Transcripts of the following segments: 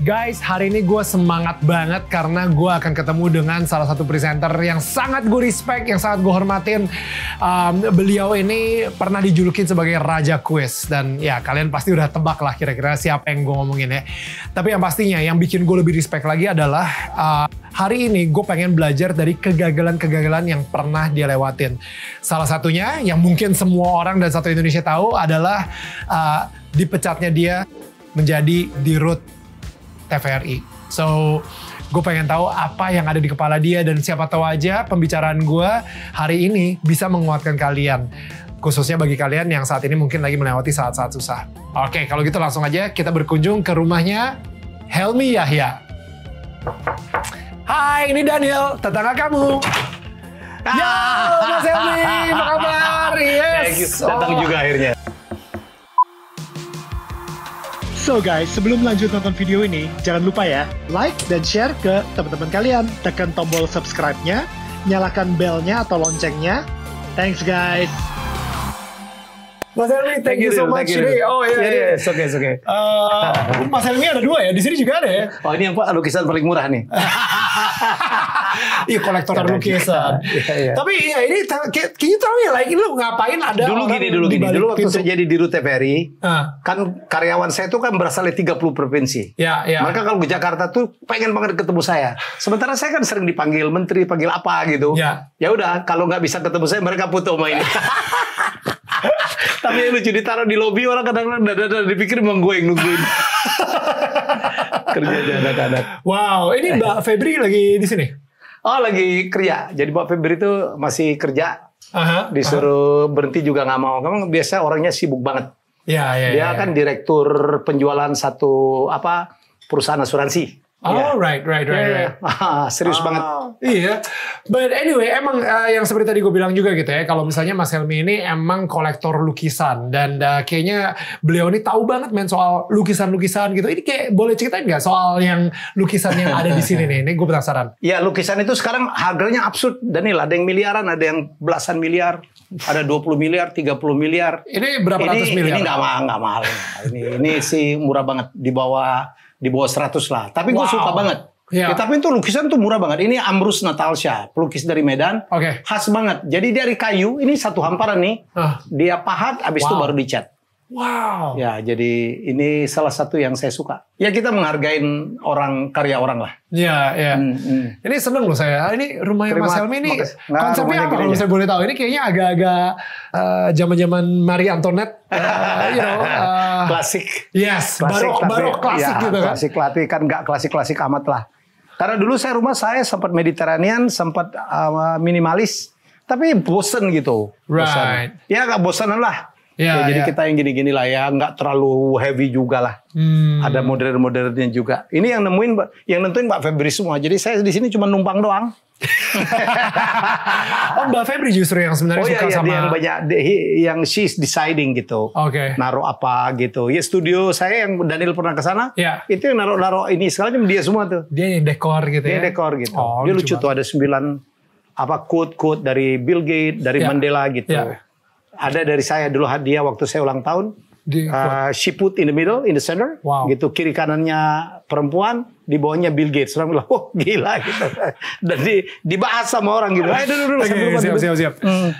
Guys, hari ini gue semangat banget karena gue akan ketemu dengan salah satu presenter yang sangat gue respect, yang sangat gue hormatin. Um, beliau ini pernah dijulukin sebagai Raja Quiz. Dan ya kalian pasti udah tebak lah kira-kira siapa yang gue ngomongin ya. Tapi yang pastinya yang bikin gue lebih respect lagi adalah uh, hari ini gue pengen belajar dari kegagalan-kegagalan yang pernah dia lewatin. Salah satunya yang mungkin semua orang dan satu Indonesia tahu adalah uh, dipecatnya dia menjadi di root TVRI. So, gue pengen tahu apa yang ada di kepala dia dan siapa tahu aja pembicaraan gue hari ini bisa menguatkan kalian. Khususnya bagi kalian yang saat ini mungkin lagi melewati saat-saat susah. Oke, kalau gitu langsung aja kita berkunjung ke rumahnya Helmi Yahya. Hai, ini Daniel, tetangga kamu. Yo, Mas Helmi, apa kabar? Yes. Datang juga akhirnya. So guys, sebelum lanjut nonton video ini, jangan lupa ya, like dan share ke teman-teman kalian. Tekan tombol subscribe-nya, nyalakan belnya atau loncengnya. Thanks guys! Mas Helmi, thank, thank you so much. You. oh iya, yeah, Yeah, yeah. Oke, okay, oke. Okay. Uh, Mas Helmi ada dua ya, di sini juga ada ya. Oh ini yang Pak, lukisan paling murah nih. Iya kolektor lukisan. Iya, ya. Tapi ya ini can you tell me like lu ngapain ada Dulu gini dulu gini. Dulu waktu pintu. saya jadi di Rute Ferry, uh. kan karyawan saya itu kan berasal dari 30 provinsi. Ya, ya. Mereka kalau ke Jakarta tuh pengen banget ketemu saya. Sementara saya kan sering dipanggil menteri, panggil apa gitu. Ya. Ya udah, kalau nggak bisa ketemu saya mereka putus sama ini. Tapi yang lucu ditaruh di lobby orang kadang-kadang dada dipikir emang gue yang nungguin. kerja di anak-anak. Wow, ini Mbak Febri lagi di sini. Oh, lagi kerja. Jadi Mbak Febri itu masih kerja. Aha, Disuruh aha. berhenti juga nggak mau. Kamu biasa orangnya sibuk banget. Ya, ya, Dia ya, ya. kan direktur penjualan satu apa perusahaan asuransi. Oh yeah. right, right, right, yeah, iya. right. Yeah. Serius oh. banget. Iya. But anyway, emang uh, yang seperti tadi gue bilang juga gitu ya, kalau misalnya Mas Helmi ini emang kolektor lukisan dan uh, kayaknya beliau ini tahu banget men soal lukisan-lukisan gitu. Ini kayak boleh ceritain nggak soal yang lukisan yang ada di sini nih? Ini gue penasaran. Iya, lukisan itu sekarang harganya absurd. Dan nih, ada yang miliaran, ada yang belasan miliar, ada 20 miliar, 30 miliar. Ini berapa ini, ratus miliar? Ini nggak mahal, nggak mahal. ini ini sih murah banget di bawah di bawah 100 lah. Tapi gue wow. suka banget. Ya. Ya, tapi itu lukisan tuh murah banget. Ini Amrus Natalsha, pelukis dari Medan. Okay. Khas banget. Jadi dari kayu, ini satu hamparan nih. Uh. Dia pahat, abis wow. baru dicat. Wow. Ya, jadi ini salah satu yang saya suka. Ya kita menghargain orang karya orang lah. Iya, iya. Hmm, hmm. Ini seneng loh saya. Ah, ini rumahnya Terima, Mas Helmi ini nah, konsepnya apa kalau saya boleh tahu? Ini kayaknya agak-agak eh, zaman-zaman uh, Marie Antoinette, uh, you know, uh, klasik. Yes, klasik, barok, tapi, barok klasik ya, gitu kan. Klasik klasik kan nggak klasik-klasik amat lah. Karena dulu saya rumah saya sempat Mediterranean, sempat uh, minimalis, tapi bosen gitu. Right. Bosen. Ya nggak bosen lah Ya, ya jadi ya. kita yang gini-gini lah ya, nggak terlalu heavy juga lah. Hmm. Ada modern-modernnya juga. Ini yang nemuin, yang nentuin Mbak Febri semua. Jadi saya di sini cuma numpang doang. oh Mbak Febri justru yang sebenarnya oh, iya, suka iya, iya, sama dia yang banyak yang she's deciding gitu. Oke. Okay. Naruh apa gitu. Ya studio saya yang Daniel pernah ke sana, Ya. itu yang naruh-naruh ini sekarang dia semua tuh. Dia yang dekor gitu dia ya. Dia dekor gitu. Oh, dia lucu tuh ada sembilan apa quote-quote dari Bill Gates, dari ya. Mandela gitu. Ya ada dari saya dulu hadiah waktu saya ulang tahun. Di, uh, she put in the middle, in the center. Wow. Gitu kiri kanannya perempuan, di bawahnya Bill Gates. Orang bilang, oh gila gitu. Dan di, dibahas sama orang gitu. Ayo dulu dulu. siap, siap, siap. Hmm.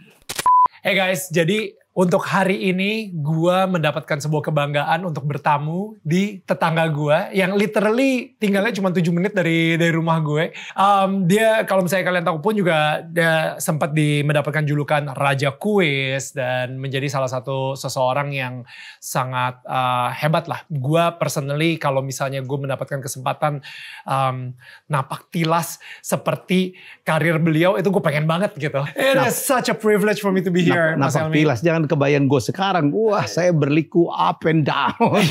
Hey eh, guys, jadi untuk hari ini gue mendapatkan sebuah kebanggaan untuk bertamu di tetangga gue yang literally tinggalnya cuma 7 menit dari dari rumah gue. Um, dia kalau misalnya kalian tahu pun juga dia sempat di mendapatkan julukan Raja Kuis dan menjadi salah satu seseorang yang sangat uh, hebat lah. Gue personally kalau misalnya gue mendapatkan kesempatan um, napak tilas seperti karir beliau itu gue pengen banget gitu. It Nap is such a privilege for me to be here. Nap napak tilas jangan kebayang gue sekarang, wah eh. saya berliku up and down.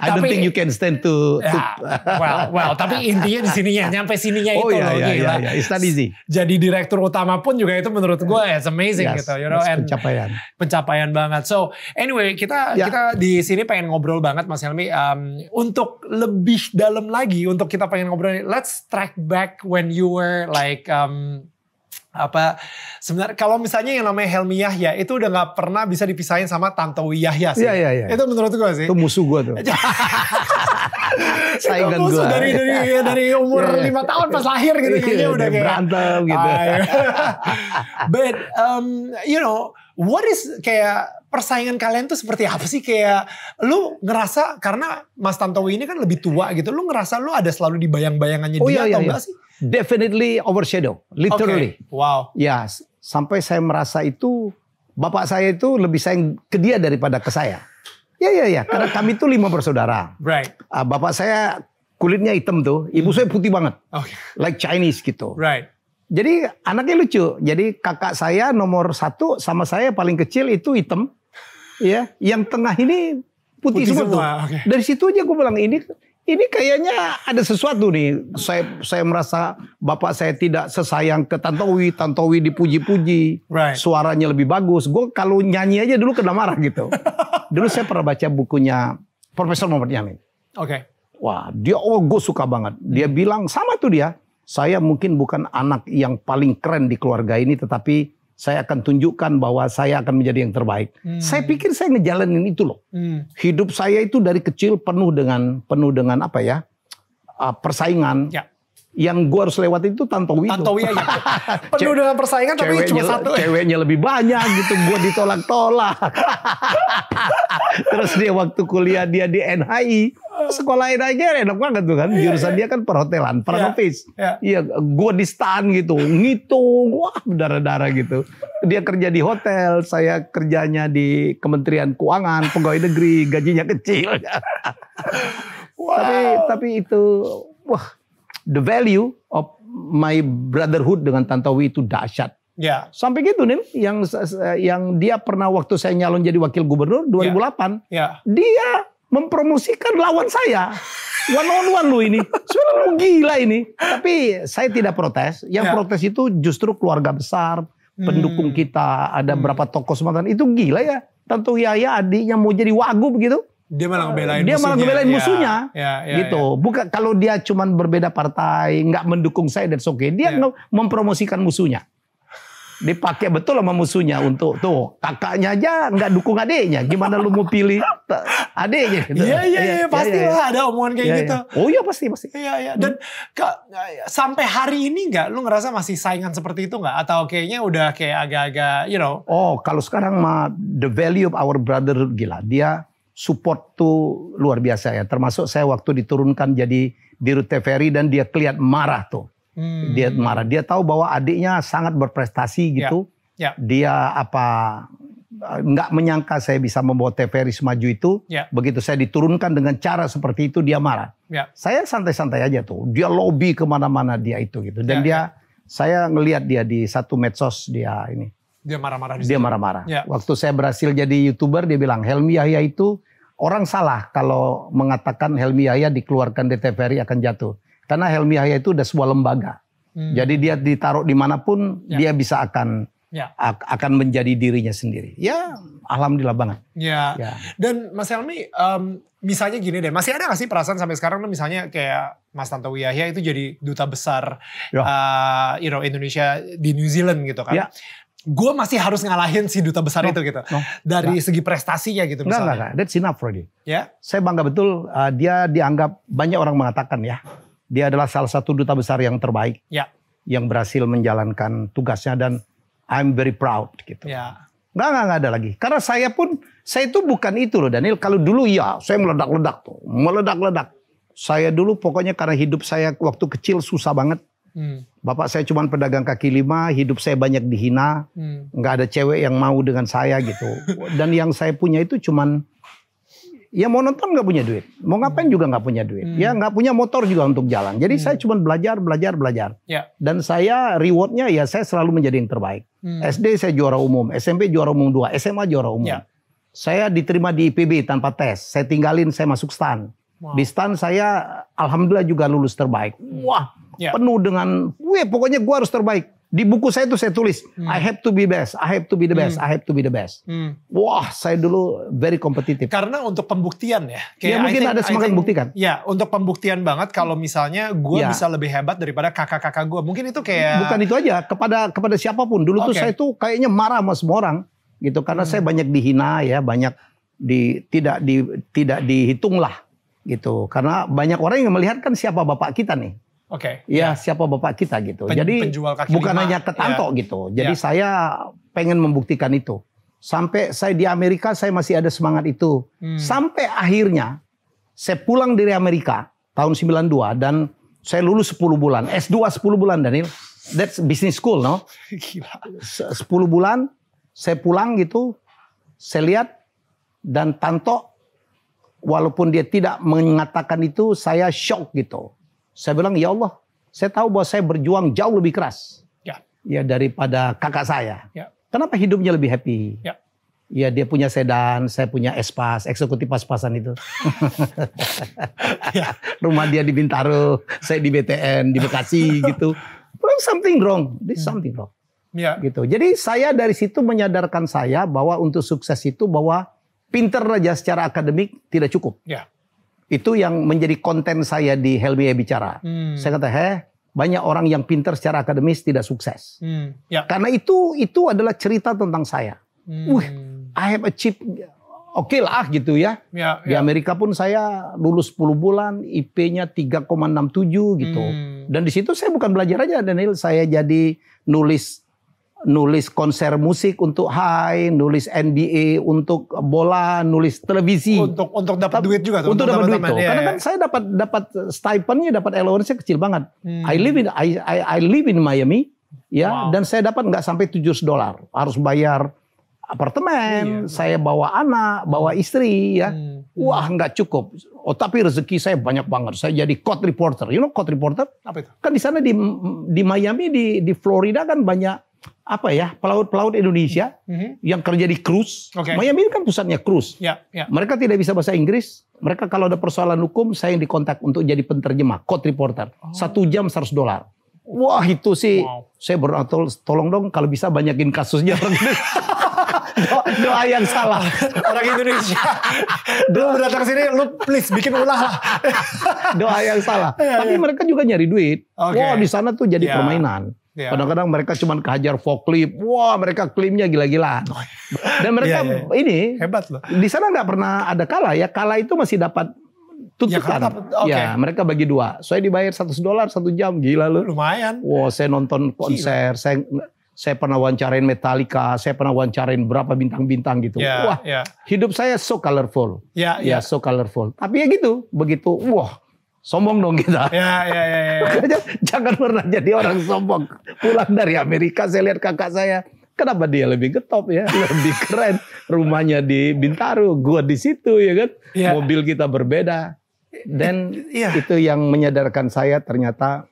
I don't tapi, think you can stand to, ya, to well, well, tapi intinya di sininya, nyampe sininya oh, itu yeah, loh, yeah, gila. Yeah, yeah. It's not easy. Jadi direktur utama pun juga itu menurut gue ya. it's amazing yes, gitu, you know, and pencapaian, pencapaian banget. So anyway, kita yeah. kita di sini pengen ngobrol banget Mas Helmi um, untuk lebih dalam lagi, untuk kita pengen ngobrol, let's track back when you were like um, apa sebenarnya kalau misalnya yang namanya Helmi Yahya itu udah nggak pernah bisa dipisahin sama Tantowi Yahya sih. Iya, iya, iya. Itu menurut gue sih. Itu musuh gue tuh. saingan gue. dari dari ya, dari umur iya, iya. lima tahun pas lahir gitu iya, kayaknya udah kayak berantem gitu. Ah, But um, you know what is kayak persaingan kalian tuh seperti apa sih kayak lu ngerasa karena Mas Tantowi ini kan lebih tua gitu lu ngerasa lu ada selalu di bayang-bayangannya oh, dia iya, atau iya. enggak iya. sih definitely overshadow literally okay. wow ya yes. sampai saya merasa itu bapak saya itu lebih sayang ke dia daripada ke saya ya ya ya karena kami tuh lima bersaudara right ah, bapak saya kulitnya hitam tuh ibu saya putih banget okay. like Chinese gitu right jadi anaknya lucu. Jadi kakak saya nomor satu sama saya paling kecil itu hitam. ya, yang tengah ini putih, putih semua. Tuh. Okay. Dari situ aja gue bilang ini ini kayaknya ada sesuatu nih. Saya saya merasa bapak saya tidak sesayang ke Tantowi, Tantowi dipuji-puji, right. suaranya lebih bagus. Gue kalau nyanyi aja dulu kena marah gitu. dulu saya pernah baca bukunya Profesor Muhammad Yamin. Oke. Okay. Wah, dia oh gue suka banget. Dia bilang sama tuh dia saya mungkin bukan anak yang paling keren di keluarga ini tetapi saya akan tunjukkan bahwa saya akan menjadi yang terbaik. Hmm. Saya pikir saya ngejalanin itu loh. Hmm. Hidup saya itu dari kecil penuh dengan penuh dengan apa ya? Uh, persaingan. Ya yang gue harus lewatin itu Tantowi. Tantowi aja. Penuh dengan persaingan tapi ceweknya, cuma satu. Ceweknya lebih banyak gitu, gue ditolak-tolak. Terus dia waktu kuliah dia di NHI, NHI aja enak banget tuh kan. Iya, Jurusan iya. dia kan perhotelan, front Iya, iya. gue di stan gitu, ngitung, wah berdarah-darah gitu. Dia kerja di hotel, saya kerjanya di Kementerian Keuangan, pegawai negeri, gajinya kecil. Tapi tapi itu wah the value of my brotherhood dengan Tantowi itu dahsyat. Ya. Sampai gitu nih yang yang dia pernah waktu saya nyalon jadi wakil gubernur 2008. Ya. Yeah. Dia mempromosikan lawan saya. One on one lu ini. Sebenarnya lu gila ini. Tapi saya tidak protes. Yang ya. protes itu justru keluarga besar, pendukung hmm. kita, ada hmm. berapa tokoh Sumatera itu gila ya. Tentu Yaya adiknya mau jadi wagub gitu dia malah eh, ngebelain dia musuhnya. malah ngebelain ya, musuhnya ya, ya, ya, gitu ya. bukan kalau dia cuman berbeda partai nggak mendukung saya dan oke dia ya. mempromosikan musuhnya dipakai betul sama musuhnya untuk tuh kakaknya aja nggak dukung adiknya gimana lu mau pilih adiknya gitu. Iya iya iya, iya, iya pasti iya, lah ada omongan kayak ya, gitu. Ya. Oh iya pasti pasti. Iya iya dan hmm. ke, sampai hari ini nggak lu ngerasa masih saingan seperti itu nggak atau kayaknya udah kayak agak-agak you know. Oh kalau sekarang mah the value of our brother gila dia support tuh luar biasa ya. Termasuk saya waktu diturunkan jadi Dirut TVRI dan dia keliat marah tuh. Hmm. Dia marah. Dia tahu bahwa adiknya sangat berprestasi ya. gitu. Ya. Ya. Dia apa nggak menyangka saya bisa membawa TVRI semaju itu. Ya. Begitu saya diturunkan dengan cara seperti itu dia marah. Ya. Saya santai-santai aja tuh. Dia lobby kemana-mana dia itu gitu. Dan ya, dia ya. saya ngelihat dia di satu medsos dia ini. Dia marah-marah. Dia marah-marah. Ya. Waktu saya berhasil jadi youtuber, dia bilang Helmi Yahya itu orang salah kalau mengatakan Helmi Yahya dikeluarkan dari TVRI akan jatuh. Karena Helmi Yahya itu udah sebuah lembaga. Hmm. Jadi dia ditaruh dimanapun ya. dia bisa akan ya. akan menjadi dirinya sendiri. Ya, alhamdulillah banget. Ya. ya. Dan Mas Helmi, um, misalnya gini deh, masih ada gak sih perasaan sampai sekarang misalnya kayak Mas Tantowi Yahya itu jadi duta besar ya. uh, you know Indonesia di New Zealand gitu kan. Ya gue masih harus ngalahin si duta besar no, itu gitu. No, Dari no. segi prestasinya gitu misalnya. Enggak, enggak, that's enough Freddy. Yeah? Saya bangga betul uh, dia dianggap banyak orang mengatakan ya. Dia adalah salah satu duta besar yang terbaik. Yeah. Yang berhasil menjalankan tugasnya dan I'm very proud gitu. Yeah. Enggak, enggak, enggak ada lagi. Karena saya pun, saya itu bukan itu loh Daniel. Kalau dulu ya saya meledak-ledak tuh. Meledak-ledak. Saya dulu pokoknya karena hidup saya waktu kecil susah banget. Hmm. Bapak saya cuma pedagang kaki lima, hidup saya banyak dihina, hmm. nggak hmm. ada cewek yang mau dengan saya gitu. Dan yang saya punya itu cuma, ya mau nonton nggak punya duit, mau ngapain hmm. juga nggak punya duit, hmm. ya nggak punya motor juga untuk jalan. Jadi hmm. saya cuma belajar, belajar, belajar. Ya. Dan saya rewardnya ya saya selalu menjadi yang terbaik. Hmm. SD saya juara umum, SMP juara umum dua, SMA juara umum. Ya. Saya diterima di IPB tanpa tes, saya tinggalin, saya masuk stan. Wow. Di stan saya alhamdulillah juga lulus terbaik. Hmm. Wah yeah. penuh dengan, weh pokoknya gue harus terbaik. Di buku saya itu saya tulis, hmm. I have to be best, I have to be the best, hmm. I have to be the best. Hmm. Wah, saya dulu very kompetitif. Karena untuk pembuktian ya. Kayak ya mungkin think, ada semangat buktikan. Ya, untuk pembuktian banget kalau misalnya gue ya. bisa lebih hebat daripada kakak-kakak gue. Mungkin itu kayak Bukan itu aja, kepada kepada siapapun. Dulu okay. tuh saya tuh kayaknya marah sama semua orang gitu karena hmm. saya banyak dihina ya, banyak di tidak di tidak dihitung lah gitu. Karena banyak orang yang melihat kan siapa bapak kita nih Oke. Okay. Ya, ya nah. siapa bapak kita gitu. Pen, Jadi bukan lima. hanya ke ya. gitu. Iya. Jadi ya. saya pengen membuktikan itu. Sampai saya di Amerika saya masih ada semangat itu. Hmm. Sampai akhirnya saya pulang dari Amerika tahun 92 dan saya lulus 10 bulan. S2 10 bulan Daniel. That's business school no. Gila. 10 bulan saya pulang gitu. Saya lihat dan Tanto walaupun dia tidak mengatakan itu saya shock gitu saya bilang, ya Allah, saya tahu bahwa saya berjuang jauh lebih keras. Ya. Ya daripada kakak saya. Ya. Kenapa hidupnya lebih happy? Ya. ya dia punya sedan, saya punya espas, eksekutif pas-pasan itu. ya. Rumah dia di Bintaro, saya di BTN, di Bekasi gitu. Belum something wrong, this something wrong. Ya. Gitu. Jadi saya dari situ menyadarkan saya bahwa untuk sukses itu bahwa pinter aja secara akademik tidak cukup. Ya. Itu yang menjadi konten saya di Helmi Bicara. Hmm. Saya kata, heh banyak orang yang pintar secara akademis tidak sukses. Hmm. Ya. Karena itu itu adalah cerita tentang saya. Hmm. Wih, I have achieved oke okay lah gitu ya. ya, ya. Di Amerika pun saya lulus 10 bulan, IP-nya 3,67 gitu. Hmm. Dan di situ saya bukan belajar aja Daniel, saya jadi nulis nulis konser musik untuk high, nulis NBA untuk bola, nulis televisi. Untuk untuk dapat duit juga tuh. Untuk, dapat duit tuh. Karena iya, kan iya. saya dapat dapat stipendnya, dapat allowance kecil banget. Hmm. I live in I, I I live in Miami, ya. Wow. Dan saya dapat nggak sampai 700 dolar. Harus bayar apartemen, iya. saya bawa anak, bawa istri ya. Hmm, hmm. Wah nggak cukup. Oh tapi rezeki saya banyak banget. Saya jadi court reporter. You know court reporter? Apa itu? Kan di sana di di Miami di di Florida kan banyak apa ya pelaut-pelaut Indonesia mm-hmm. yang kerja di cruise. Okay. Miami kan pusatnya cruise. Yeah, yeah. Mereka tidak bisa bahasa Inggris. Mereka kalau ada persoalan hukum saya yang dikontak untuk jadi penterjemah, kot reporter. Oh. Satu jam 100 dolar. Wah itu sih wow. saya beratol tolong dong kalau bisa banyakin kasusnya oh, doa, yang salah orang Indonesia doa datang sini lu please bikin ulah doa yang salah iya, tapi iya. mereka juga nyari duit okay. wah di sana tuh jadi yeah. permainan Yeah. Kadang-kadang mereka cuma kehajar forklift. Wah, mereka klaimnya gila-gilaan. Oh, iya. Dan mereka yeah, yeah, yeah. ini hebat loh. Di sana nggak pernah ada kalah ya. Kalah itu masih dapat ya, tuntutan. Ya, okay. ya mereka bagi dua. Saya dibayar 100 dolar satu jam. Gila loh. Lumayan. wah saya nonton konser. Gila. Saya saya pernah wawancarain Metallica, saya pernah wawancarain berapa bintang-bintang gitu. Yeah, wah, yeah. hidup saya so colorful. Ya, yeah. yeah, so colorful. Tapi ya gitu, begitu, wah sombong dong kita. Ya, ya, ya. ya. Makanya jangan pernah jadi orang sombong. Pulang dari Amerika saya lihat kakak saya, kenapa dia lebih getop ya, lebih keren. Rumahnya di Bintaro, gua di situ ya kan. Ya. Mobil kita berbeda. Dan ya. itu yang menyadarkan saya ternyata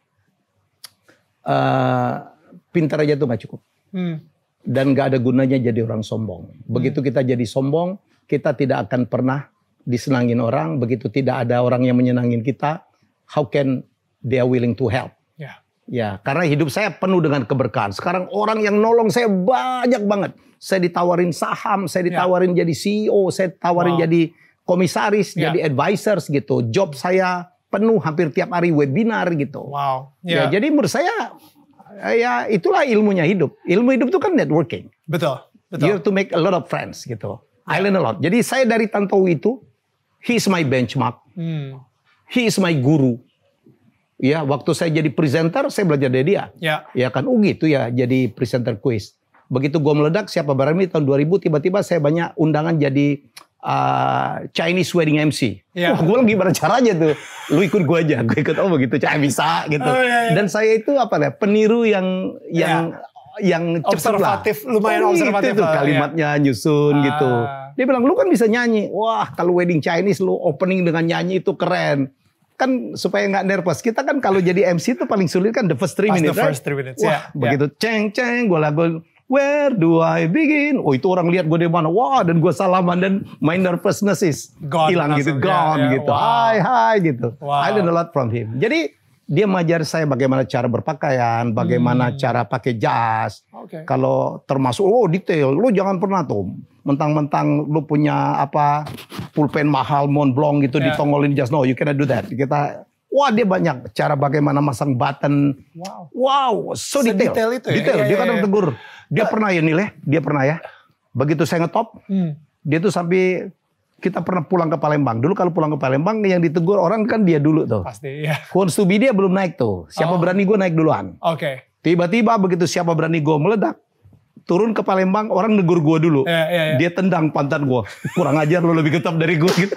uh, pintar aja tuh gak cukup. Hmm. Dan gak ada gunanya jadi orang sombong. Hmm. Begitu hmm. kita jadi sombong, kita tidak akan pernah disenangin orang, begitu tidak ada orang yang menyenangin kita, how can they are willing to help. Ya. Ya, karena hidup saya penuh dengan keberkahan. Sekarang orang yang nolong saya banyak banget. Saya ditawarin saham, saya ya. ditawarin ya. jadi CEO, saya ditawarin wow. jadi komisaris, ya. jadi advisors gitu. Job saya penuh hampir tiap hari webinar gitu. Wow. Ya. Ya, jadi menurut saya ya itulah ilmunya hidup. Ilmu hidup itu kan networking. Betul. Betul. You have to make a lot of friends gitu. Ya. I learn a lot. Jadi saya dari Tantowi itu, he's my benchmark. Hmm. He is my guru. Ya, waktu saya jadi presenter, saya belajar dari dia. Ya. Ya kan, oh gitu ya jadi presenter quiz. Begitu gue meledak, siapa barangnya tahun 2000, tiba-tiba saya banyak undangan jadi uh, Chinese wedding MC. Ya. Wah, gue lagi beracara caranya tuh. Lu ikut gue aja, gue ikut oh begitu, cah bisa gitu. Oh, ya. ya. Dan saya itu apa ya, peniru yang yang ya yang cepat lah. Observatif, lumayan oh, gitu observatif. Itu tuh ya. kalimatnya yeah. nyusun gitu. ah. gitu. Dia bilang lu kan bisa nyanyi. Wah, kalau wedding Chinese lu opening dengan nyanyi itu keren kan supaya nggak nervous. Kita kan kalau jadi MC itu paling sulit kan the first three minutes. The first three minutes. Right? Wah, yeah, begitu ya. ceng ceng gue lagu Where do I begin? Oh itu orang lihat gue di mana? Wah dan gue salaman dan my nervousness is gone, hilang gitu, ya, gone yeah, yeah. gitu. Wow. Hi hi gitu. Wow. I learned a lot from him. Jadi dia mengajar saya bagaimana cara berpakaian, bagaimana hmm. cara pakai jas. Okay. Kalau termasuk oh detail, lu jangan pernah tuh mentang-mentang lu punya apa pulpen mahal Montblanc gitu yeah. ditongolin just no you cannot do that kita Wah dia banyak cara bagaimana masang button. Wow, wow so detail. Detail itu ya? Detail. Yeah, dia iya, kan yeah, iya. tegur. Dia But, pernah ya nilai, ya? dia pernah ya. Begitu saya ngetop, hmm. dia tuh sampai kita pernah pulang ke Palembang. Dulu kalau pulang ke Palembang yang ditegur orang kan dia dulu tuh. Pasti ya. Wants to dia belum naik tuh. Siapa oh. berani gue naik duluan. Oke. Okay. Tiba-tiba begitu siapa berani gue meledak turun ke Palembang orang negur gue dulu. Yeah, yeah, yeah. Dia tendang pantat gue. Kurang ajar lu lebih getap dari gue gitu.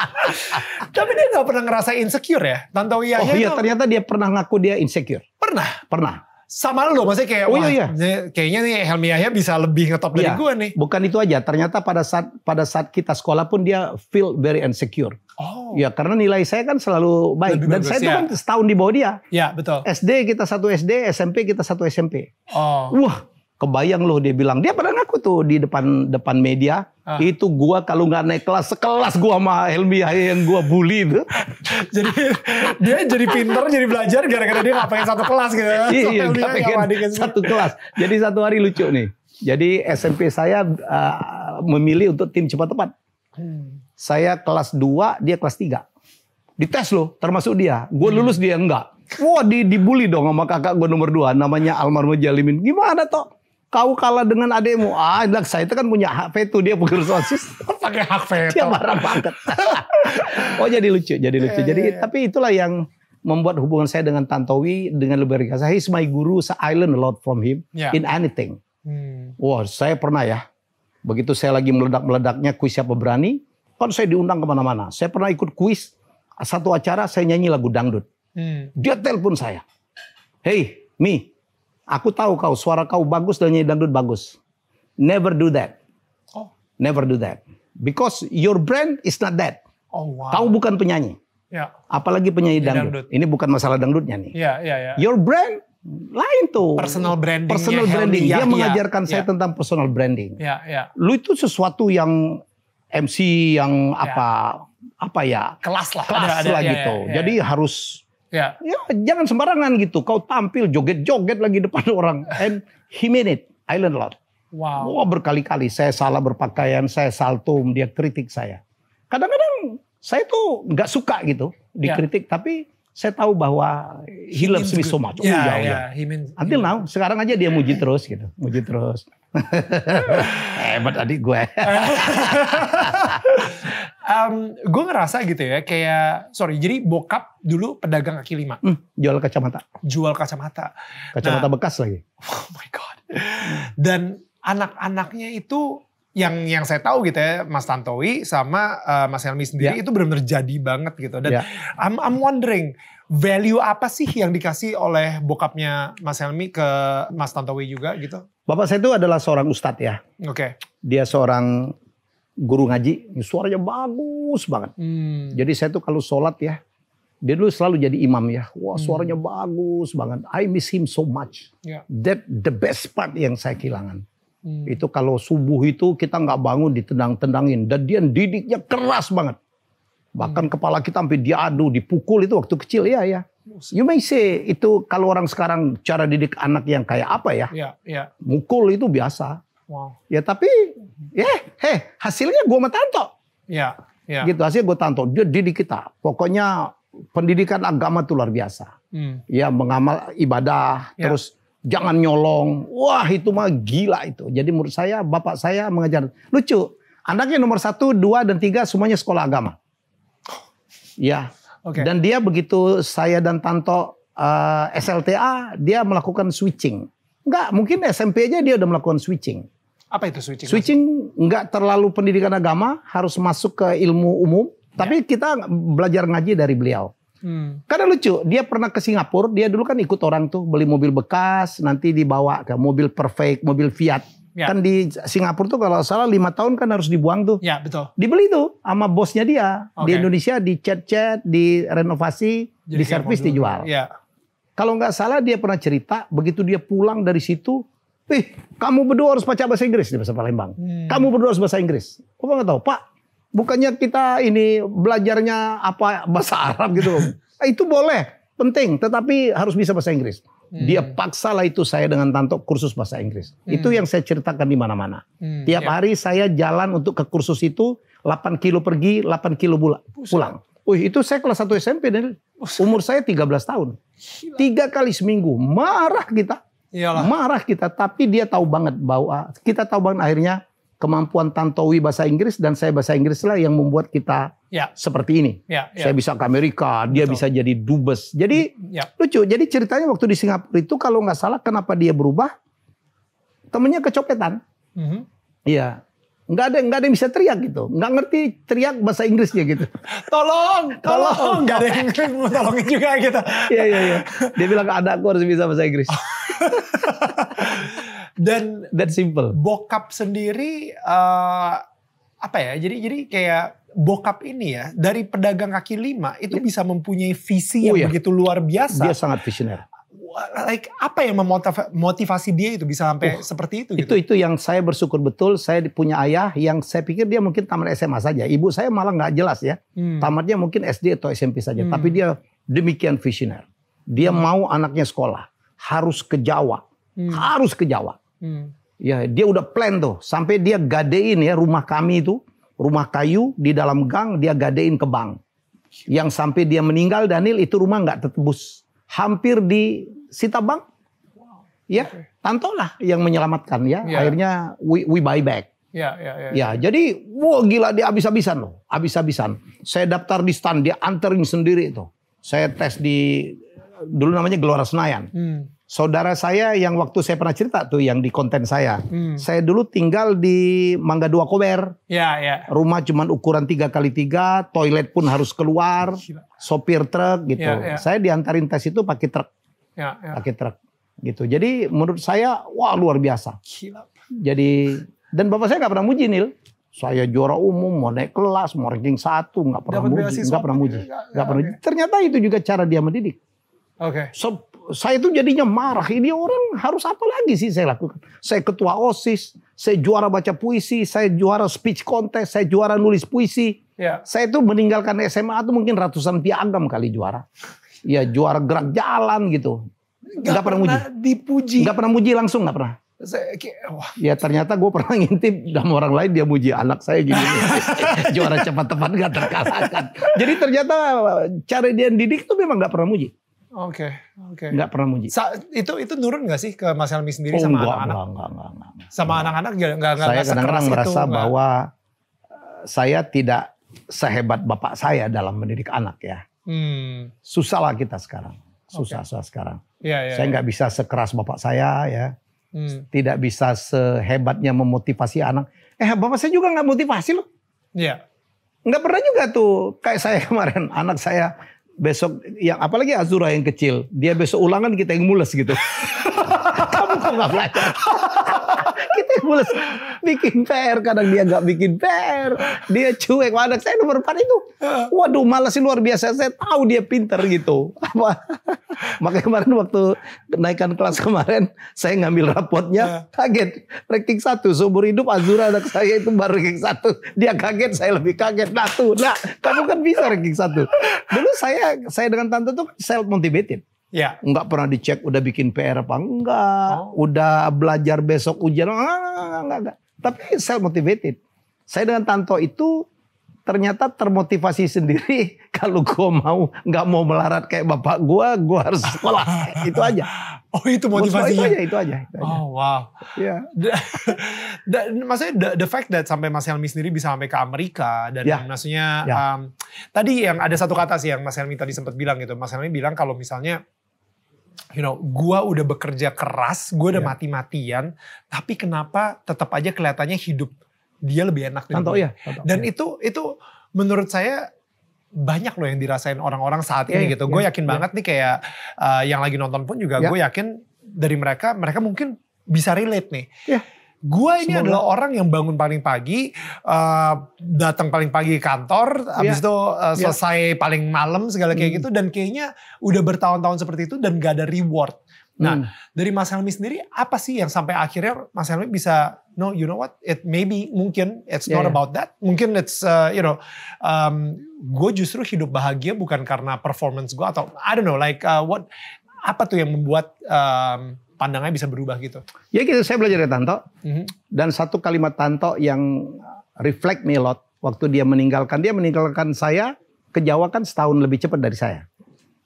Tapi dia nggak pernah ngerasa insecure ya? Tanto Iya. Oh iya ternyata dia pernah ngaku dia insecure. Pernah? Pernah. Sama lo maksudnya kayak oh, iya, iya. kayaknya nih Helmi Yahya bisa lebih ngetop iya. dari gue nih. Bukan itu aja, ternyata pada saat pada saat kita sekolah pun dia feel very insecure. Oh. Ya karena nilai saya kan selalu baik Lebih dan bagus, saya ya. tuh kan setahun di bawah dia. Ya betul. SD kita satu SD, SMP kita satu SMP. Oh. Wah Kebayang loh dia bilang, dia pernah ngaku tuh di depan depan media, ah. itu gua kalau nggak naik kelas sekelas gua sama Helmi ya, yang gua bully itu. jadi dia jadi pinter, jadi belajar gara-gara dia nggak pengen satu kelas gitu. Iya, iya, gak pengen satu kelas. Jadi satu hari lucu nih. Jadi SMP saya uh, memilih untuk tim cepat tepat. Hmm. Saya kelas 2, dia kelas 3. Dites loh, termasuk dia. Gue hmm. lulus hmm. dia enggak. Wah, di dibully dong sama kakak gue nomor dua namanya Almarhum Jalimin. Gimana toh? kau kalah dengan ademu. Ah, bilang saya itu kan punya hak veto dia pengurus OSIS. Pakai hak veto. Dia marah banget. oh jadi lucu, jadi lucu. Yeah, iya, jadi yeah, tapi itulah yang membuat hubungan saya dengan Tantowi dengan lebih Saya is my guru, so I learn a lot from him yeah. in anything. Hmm. Wah, saya pernah ya. Begitu saya lagi meledak-meledaknya kuis siapa berani, kan saya diundang kemana-mana. Saya pernah ikut kuis satu acara saya nyanyi lagu dangdut. Hmm. Dia telepon saya. Hey, Mi, Aku tahu kau, suara kau bagus dan nyanyi dangdut bagus. Never do that. Oh. Never do that. Because your brand is not that. Oh, wow. Kau bukan penyanyi. Ya. Apalagi penyanyi dangdut. dangdut. Ini bukan masalah dangdutnya nih. Ya, ya, ya. Your brand lain tuh. Personal branding. Personal branding. Dia ya, ya. mengajarkan ya. saya tentang personal branding. Ya, ya. Lu itu sesuatu yang MC yang ya. apa ya. apa ya? Kelas lah. Kelas ada, ada, lah ya, gitu. Ya, ya, Jadi ya. harus Ya. ya jangan sembarangan gitu. Kau tampil joget-joget lagi depan orang. And he made it. I learned a lot. Wow. Wah oh, berkali-kali saya salah berpakaian, saya saltum, dia kritik saya. Kadang-kadang saya tuh nggak suka gitu dikritik, yeah. tapi saya tahu bahwa he, he loves me good. so much. Yeah, oh, yeah, yeah. He means, Until he now, means. sekarang aja dia muji terus gitu, muji terus. Hebat adik gue. um, gue ngerasa gitu ya kayak sorry jadi bokap dulu pedagang kaki lima hmm, jual kacamata jual kacamata kacamata nah, bekas lagi oh my god dan anak-anaknya itu yang yang saya tahu gitu ya Mas Tantowi sama uh, Mas Helmi sendiri yeah. itu benar-benar jadi banget gitu dan yeah. I'm I'm wondering value apa sih yang dikasih oleh bokapnya Mas Helmi ke Mas Tantowi juga gitu? Bapak saya itu adalah seorang ustadz ya. Oke. Okay. Dia seorang guru ngaji, suaranya bagus banget. Hmm. Jadi saya tuh kalau sholat ya, dia dulu selalu jadi imam ya. Wah hmm. suaranya hmm. bagus banget. I miss him so much. Yeah. That the best part yang saya kehilangan. Hmm. Itu kalau subuh itu kita nggak bangun ditendang-tendangin. Dan dia didiknya keras banget. Bahkan hmm. kepala kita sampai diadu, dipukul itu waktu kecil ya ya. You may say itu kalau orang sekarang cara didik anak yang kayak apa ya? yeah, Yeah. Mukul itu biasa. Wow. Ya tapi Ya, yeah, heh, hasilnya gue sama Tanto. Ya, yeah, Gitu, hasilnya gue Tanto. Dia didik kita. Pokoknya pendidikan agama itu luar biasa. Hmm. Ya, mengamal ibadah, yeah. terus jangan nyolong. Wah, itu mah gila itu. Jadi menurut saya, bapak saya mengajar. Lucu, anaknya nomor satu, dua, dan tiga semuanya sekolah agama. Ya, okay. dan dia begitu saya dan Tanto uh, eh, SLTA, dia melakukan switching. Enggak, mungkin SMP aja dia udah melakukan switching. Apa itu switching? Switching nggak terlalu pendidikan agama, harus masuk ke ilmu umum. Ya. Tapi kita belajar ngaji dari beliau. Hmm. Karena lucu, dia pernah ke Singapura, dia dulu kan ikut orang tuh beli mobil bekas, nanti dibawa ke mobil perfect, mobil Fiat. Ya. Kan di Singapura tuh kalau salah lima tahun kan harus dibuang tuh. Ya betul. Dibeli tuh sama bosnya dia. Okay. Di Indonesia renovasi, renovasi di servis dijual. Ya. Kalau nggak salah dia pernah cerita, begitu dia pulang dari situ, Wih, kamu berdua harus baca bahasa Inggris di bahasa Palembang. Hmm. Kamu berdua harus bahasa Inggris. Bapak nggak tahu, Pak. Bukannya kita ini belajarnya apa bahasa Arab gitu. Ah, itu boleh, penting. Tetapi harus bisa bahasa Inggris. Hmm. Dia lah itu saya dengan Tanto kursus bahasa Inggris. Hmm. Itu yang saya ceritakan di mana-mana. Hmm, Tiap yeah. hari saya jalan untuk ke kursus itu 8 kilo pergi, 8 kilo pulang. Wih, itu saya kelas 1 SMP dan umur saya 13 tahun. Tiga kali seminggu marah kita Iyalah. marah kita tapi dia tahu banget bahwa kita tahu banget akhirnya kemampuan Tantowi bahasa Inggris dan saya bahasa Inggris lah yang membuat kita ya. seperti ini. Ya, ya. Saya bisa ke Amerika, dia bisa jadi dubes. Jadi ya. lucu. Jadi ceritanya waktu di Singapura itu kalau nggak salah kenapa dia berubah temennya kecopetan. Mhm. Iya. Mm -hmm nggak ada nggak ada yang bisa teriak gitu nggak ngerti teriak bahasa Inggrisnya gitu tolong tolong nggak ada yang mau tolongin juga gitu iya iya iya dia bilang ada aku harus bisa bahasa Inggris oh. dan that simple bokap sendiri uh, apa ya jadi jadi kayak bokap ini ya dari pedagang kaki lima itu yeah. bisa mempunyai visi yang oh, iya. begitu luar biasa dia sangat visioner like apa yang memotivasi dia itu bisa sampai uh, seperti itu? Gitu? Itu itu yang saya bersyukur betul saya punya ayah yang saya pikir dia mungkin tamat SMA saja. Ibu saya malah nggak jelas ya. Hmm. Tamatnya mungkin SD atau SMP saja. Hmm. Tapi dia demikian visioner. Dia hmm. mau anaknya sekolah harus ke Jawa, hmm. harus ke Jawa. Hmm. Ya dia udah plan tuh sampai dia gadein ya rumah kami itu rumah kayu di dalam gang dia gadein ke bank. Yang sampai dia meninggal Daniel itu rumah nggak tertebus hampir di sita Wow. Ya, okay. Tanto lah yang menyelamatkan ya. Yeah. Akhirnya we, we buy back. Ya, ya, ya, ya, ya. jadi wow gila dia abis abisan loh, abis abisan. Saya daftar di stand, dia anterin sendiri itu. Saya tes di dulu namanya Gelora Senayan. Hmm. Saudara saya yang waktu saya pernah cerita tuh yang di konten saya. Hmm. Saya dulu tinggal di Mangga Dua Kober. Ya, ya. Rumah cuman ukuran tiga kali tiga, toilet pun harus keluar, sopir truk gitu. Ya, ya. Saya diantarin tes itu pakai truk ya, ya. pakai truk gitu. Jadi menurut saya wah luar biasa. Gila. Jadi dan bapak saya nggak pernah muji Nil. Saya juara umum, mau naik kelas, mau ranking satu, nggak pernah Dapat muji, nggak pernah muji, nggak pernah. Ya, okay. Ternyata itu juga cara dia mendidik. Oke. Okay. So, saya itu jadinya marah. Ini orang harus apa lagi sih saya lakukan? Saya ketua OSIS, saya juara baca puisi, saya juara speech contest, saya juara nulis puisi. Yeah. Saya itu meninggalkan SMA itu mungkin ratusan piagam kali juara ya juara gerak jalan gitu. Gak, gak pernah, muji. Dipuji. Gak pernah muji langsung gak pernah. Saya, wah. Ya ternyata gue pernah ngintip sama orang lain dia muji anak saya gini. juara cepat tepat gak terkalahkan. Jadi ternyata cara dia didik tuh memang gak pernah muji. Oke, okay, oke. Okay. Gak pernah muji. Sa itu itu nurun gak sih ke Mas Helmi sendiri oh, sama anak-anak? Enggak, enggak, enggak, enggak, Sama anak-anak gak, gak, gak, Saya kadang-kadang merasa itu, bahwa enggak. Eh, saya tidak sehebat bapak saya dalam mendidik anak ya. Hmm. Susah lah kita sekarang. Susah okay. sekarang. Ya, ya, saya iya. nggak ya. bisa sekeras bapak saya ya. Hmm. Tidak bisa sehebatnya memotivasi anak. Eh bapak saya juga nggak motivasi loh. Iya. Nggak pernah juga tuh. Kayak saya kemarin anak saya besok yang apalagi Azura yang kecil. Dia besok ulangan kita yang mulas gitu. Kamu kok nggak belajar? kita mulus bikin PR kadang dia nggak bikin PR dia cuek kadang saya nomor empat itu waduh malas luar biasa saya tahu dia pinter gitu apa makanya kemarin waktu naikkan kelas kemarin saya ngambil rapotnya kaget ranking satu seumur hidup Azura anak saya itu baru ranking satu dia kaget saya lebih kaget nah tuh nah kamu kan bisa ranking satu dulu saya saya dengan tante tuh self motivated Ya. Enggak pernah dicek udah bikin PR apa enggak, oh. udah belajar besok ujian enggak, ah, enggak, enggak, enggak. Tapi self motivated. Saya dengan Tanto itu ternyata termotivasi sendiri kalau gue mau nggak mau melarat kayak bapak gue, gue harus sekolah. itu aja. Oh itu motivasinya. Itu aja, itu aja. Itu aja. Oh wow. Ya. Yeah. maksudnya the, the fact that sampai Mas Helmi sendiri bisa sampai ke Amerika dan yeah. maksudnya yeah. Um, mmm, tadi yang ada satu kata sih yang Mas Helmi tadi sempat bilang gitu. Mas Helmi bilang kalau misalnya you know, gua udah bekerja keras, gua udah yeah. mati-matian, tapi kenapa tetap aja kelihatannya hidup dia lebih enak dari gue. ya. Dan ya. itu itu menurut saya banyak loh yang dirasain orang-orang saat yeah, ini iya, gitu. Yeah, gue yakin yeah. banget nih kayak uh, yang lagi nonton pun juga yeah. gue yakin dari mereka mereka mungkin bisa relate nih. Yeah gue ini Semoga. adalah orang yang bangun paling pagi, uh, datang paling pagi kantor, yeah. habis iya. itu uh, selesai yeah. paling malam segala kayak hmm. gitu dan kayaknya udah bertahun-tahun seperti itu dan gak ada reward. Nah, hmm. dari Mas Helmi sendiri apa sih yang sampai akhirnya Mas Helmi bisa no you know what it maybe mungkin it's yeah, not yeah. Iya. about that. Mungkin it's uh, you know um, gue justru hidup bahagia bukan karena performance gue atau I don't know like uh, what apa tuh yang membuat um, pandangannya bisa berubah gitu? Ya gitu, saya belajar dari Tanto. Mm-hmm. Dan satu kalimat Tanto yang reflect me a lot. Waktu dia meninggalkan, dia meninggalkan saya ke Jawa kan setahun lebih cepat dari saya.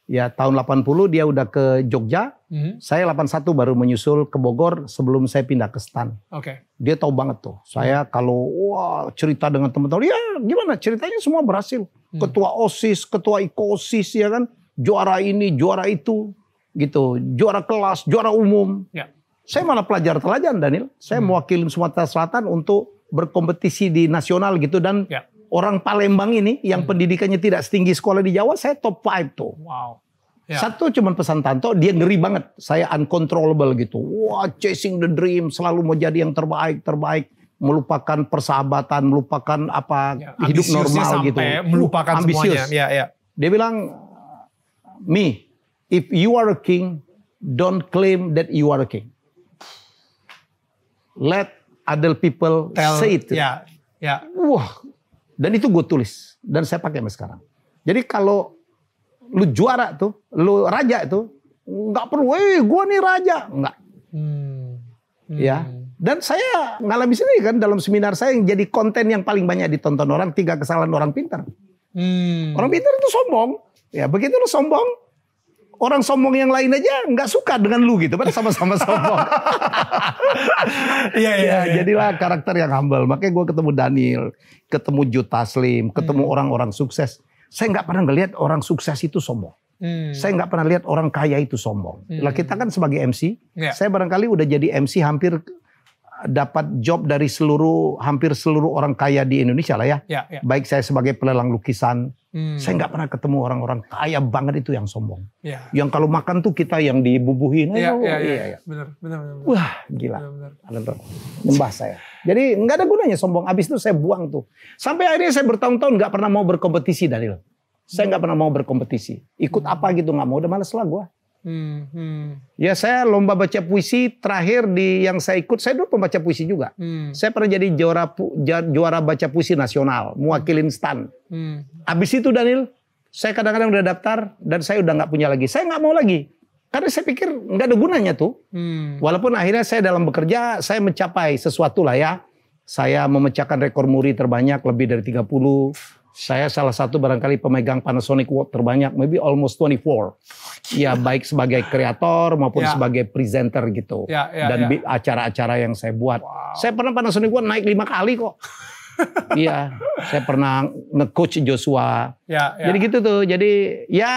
Ya tahun 80 dia udah ke Jogja, mm-hmm. saya 81 baru menyusul ke Bogor sebelum saya pindah ke Stan. Oke. Okay. Dia tahu banget tuh. Saya mm-hmm. kalau wah cerita dengan teman-teman, ya gimana ceritanya semua berhasil. Mm-hmm. Ketua OSIS, ketua IKOSIS ya kan, juara ini, juara itu gitu, juara kelas, juara umum. Ya. Saya malah pelajar teladan Daniel. Saya hmm. mewakili Sumatera Selatan untuk berkompetisi di nasional gitu dan ya. orang Palembang ini yang hmm. pendidikannya tidak setinggi sekolah di Jawa, saya top 5 tuh. Wow. Ya. Satu cuman pesan Tanto, dia ngeri banget. Saya uncontrollable gitu. Wah, chasing the dream, selalu mau jadi yang terbaik, terbaik melupakan persahabatan, melupakan apa ya, hidup normal gitu. Melupakan ambisius. semuanya. Ya, ya. Dia bilang, Mi, If you are a king, don't claim that you are a king. Let other people Tell, say it. Ya, ya. Wah, dan itu gue tulis dan saya pakai sampai sekarang. Jadi kalau lu juara tuh, lu raja itu, nggak perlu, eh gue nih raja, nggak. Hmm. Ya. Hmm. Ya, dan saya ngalami sendiri kan dalam seminar saya yang jadi konten yang paling banyak ditonton orang tiga kesalahan orang pintar. Hmm. Orang pintar itu sombong. Ya begitu lu sombong, orang sombong yang lain aja nggak suka dengan lu gitu. Padahal sama-sama sombong. Iya, iya. Ya, iya. jadilah karakter yang humble. Makanya gue ketemu Daniel, ketemu Juta Slim, ketemu hmm. orang-orang hmm. sukses. Saya nggak pernah ngelihat orang sukses itu sombong. Hmm. Saya nggak pernah lihat orang kaya itu sombong. Hmm. Lah kita kan sebagai MC, yeah. saya barangkali udah jadi MC hampir dapat job dari seluruh hampir seluruh orang kaya di Indonesia lah ya. Yeah, yeah. Baik saya sebagai pelelang lukisan, Hmm. Saya nggak pernah ketemu orang-orang kaya banget itu yang sombong. Yeah. Yang kalau makan tuh kita yang dibubuhin. Ya, ya, ya. Iya, iya, iya. Bener, Benar, benar, benar. Wah, gila. Benar, benar. Nyembah saya. Jadi nggak ada gunanya sombong. Abis itu saya buang tuh. Sampai akhirnya saya bertahun-tahun nggak pernah mau berkompetisi dari Saya nggak pernah mau berkompetisi. Ikut hmm. apa gitu nggak mau. Udah males lah gue. Hmm, hmm, Ya saya lomba baca puisi terakhir di yang saya ikut saya dulu pembaca puisi juga. Hmm. Saya pernah jadi juara juara baca puisi nasional mewakilin stan. Hmm. Abis itu Daniel saya kadang-kadang udah daftar dan saya udah nggak punya lagi. Saya nggak mau lagi karena saya pikir nggak ada gunanya tuh. Hmm. Walaupun akhirnya saya dalam bekerja saya mencapai sesuatu lah ya. Saya memecahkan rekor muri terbanyak lebih dari 30 saya salah satu barangkali pemegang Panasonic Watch terbanyak, maybe almost 24. Ya baik sebagai kreator maupun ya. sebagai presenter gitu. Ya, ya, Dan acara ya. acara-acara yang saya buat. Wow. Saya pernah Panasonic Watch naik lima kali kok. iya, saya pernah nge-coach Joshua. Ya, ya. Jadi gitu tuh. Jadi ya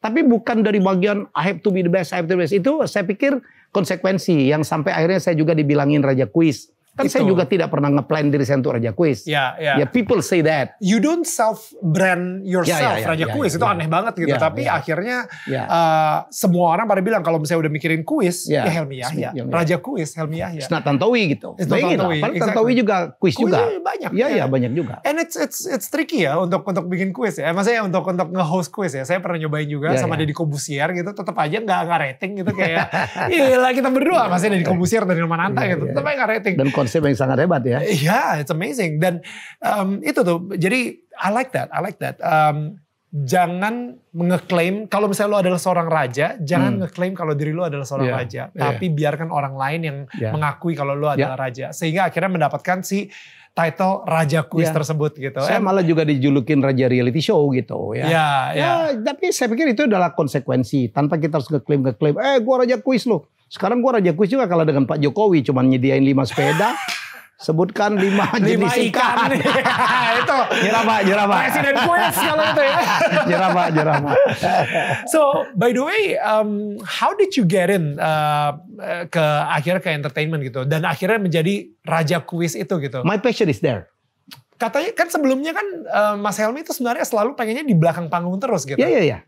tapi bukan dari bagian I have to be the best, I have to be the best. Itu saya pikir konsekuensi yang sampai akhirnya saya juga dibilangin Raja Kuis. Kan Itu. saya juga tidak pernah ngeplan diri saya untuk Raja Kuis. Ya, ya. ya people say that. You don't self brand yourself ya, ya, ya, Raja ya, Kuis. Ya, Itu ya. aneh banget gitu. Ya, Tapi ya. akhirnya ya. Uh, semua orang pada bilang kalau misalnya udah mikirin kuis, ya, ya Helmi Yahya. Raja Kuis, Helmi Yahya. It's not Tantowi gitu. It's not Tantowi. Tantowi. Exactly. Tantowi juga kuis, kuis juga. banyak. Iya, iya ya, banyak juga. And it's it's it's tricky ya untuk untuk bikin kuis ya. Maksudnya untuk untuk nge-host kuis ya. Saya pernah nyobain juga ya, sama ya. Deddy Kobusier gitu. Tetap aja gak, gak rating gitu kayak. Iya kita berdua masih Deddy Kobusier dari rumah Nanta ya, gitu. Ya, Tetap ya. aja nggak rating konsep yang sangat hebat ya. Yeah, it's amazing. Dan um, itu tuh, jadi I like that, I like that. Um, jangan mengeklaim kalau misalnya lo adalah seorang raja, jangan hmm. ngeklaim kalau diri lo adalah seorang yeah. raja, tapi yeah. biarkan orang lain yang yeah. mengakui kalau lo adalah yeah. raja, sehingga akhirnya mendapatkan si title raja kuis yeah. tersebut gitu. Saya And, malah juga dijulukin raja reality show gitu ya. Yeah, ya, yeah. Ya, tapi saya pikir itu adalah konsekuensi. Tanpa kita harus ngeklaim ngeklaim, eh gua raja kuis lo. Sekarang gua Raja Kuis juga kalau dengan Pak Jokowi cuman nyediain lima sepeda. Sebutkan lima, lima ikan. ikan. itu nyerah pak, pak. Presiden Kuis kalau itu ya. pak, pak. so by the way, um, how did you get in uh, uh, ke akhirnya ke entertainment gitu dan akhirnya menjadi Raja Kuis itu gitu? My passion is there katanya kan sebelumnya kan uh, Mas Helmi itu sebenarnya selalu pengennya di belakang panggung terus gitu. Iya iya iya.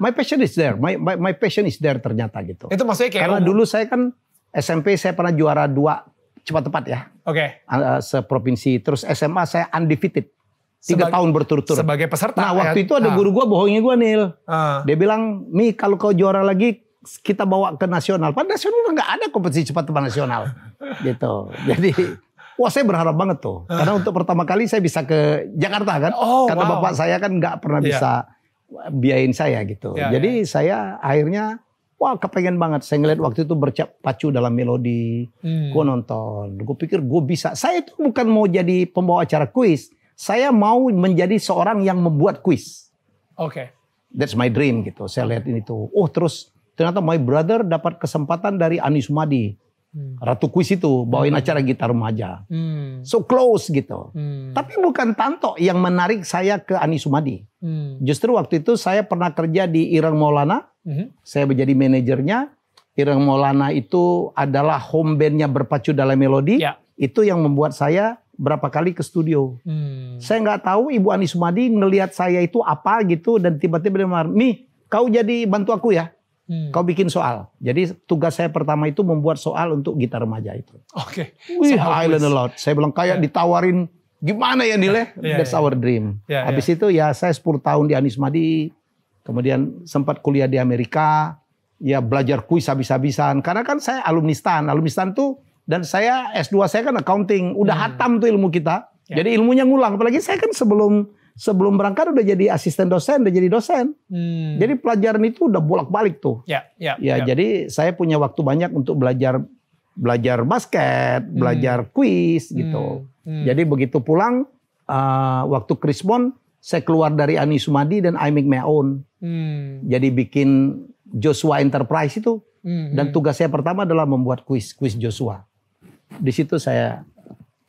My passion is there. My, my my passion is there ternyata gitu. Itu maksudnya kayak Karena umum. dulu saya kan SMP saya pernah juara dua cepat tepat ya. Oke. Okay. Uh, eh, seprovinsi terus SMA saya undefeated. Tiga tahun berturut-turut. Sebagai peserta. Nah waktu ya? itu ada ah. guru gua bohongin gua Nil. Uh. Dia bilang, Mi kalau kau juara lagi kita bawa ke nasional. Padahal nasional nggak ada kompetisi cepat tepat nasional. gitu. Jadi Wah saya berharap banget tuh. Ah. Karena untuk pertama kali saya bisa ke Jakarta kan. Oh, Karena wow. bapak saya kan nggak pernah yeah. bisa biayain saya gitu. Yeah, Jadi yeah. saya akhirnya wah kepengen banget. Saya ngeliat waktu itu bercap pacu dalam melodi. Hmm. Gue nonton. Gue pikir gue bisa. Saya itu bukan mau jadi pembawa acara kuis. Saya mau menjadi seorang yang membuat kuis. Oke. Okay. That's my dream gitu. Saya lihat ini tuh. Oh terus ternyata my brother dapat kesempatan dari Anis Madi. Hmm. Ratu kuis itu bawain hmm. acara gitar remaja. Hmm. So close gitu. Hmm. Tapi bukan Tanto yang menarik saya ke Ani Sumadi. Hmm. Justru waktu itu saya pernah kerja di Irang Maulana. Hmm. Saya menjadi manajernya. Irang Maulana itu adalah home bandnya berpacu dalam melodi. Ya. Itu yang membuat saya berapa kali ke studio. Hmm. Saya nggak tahu Ibu Ani Sumadi ngelihat saya itu apa gitu dan tiba-tiba dia -tiba, Mi, kau jadi bantu aku ya. Hmm. Kau bikin soal. Jadi tugas saya pertama itu membuat soal untuk gitar remaja itu. Oke. Okay. Wih, I learn a lot. Saya bilang kayak yeah. ditawarin gimana ya nilai. Yeah, ya, That's yeah. our dream. Yeah, ya. Habis yeah. itu ya saya 10 tahun di Anismadi. Kemudian sempat kuliah di Amerika. Ya belajar kuis habis-habisan. Karena kan saya alumni STAN. Alumni STAN tuh dan saya S2 saya kan accounting. Udah hmm. hatam tuh ilmu kita. Yeah. Jadi ilmunya ngulang. Apalagi saya kan sebelum sebelum berangkat udah jadi asisten dosen, udah jadi dosen. Hmm. Jadi pelajaran itu udah bolak-balik tuh. Ya, ya, ya, ya. Jadi saya punya waktu banyak untuk belajar belajar basket, hmm. belajar kuis hmm. gitu. Hmm. Jadi begitu pulang uh, waktu Krismon saya keluar dari Ani Sumadi dan I make my own. Hmm. Jadi bikin Joshua Enterprise itu hmm. dan hmm. tugas saya pertama adalah membuat kuis kuis Joshua. Di situ saya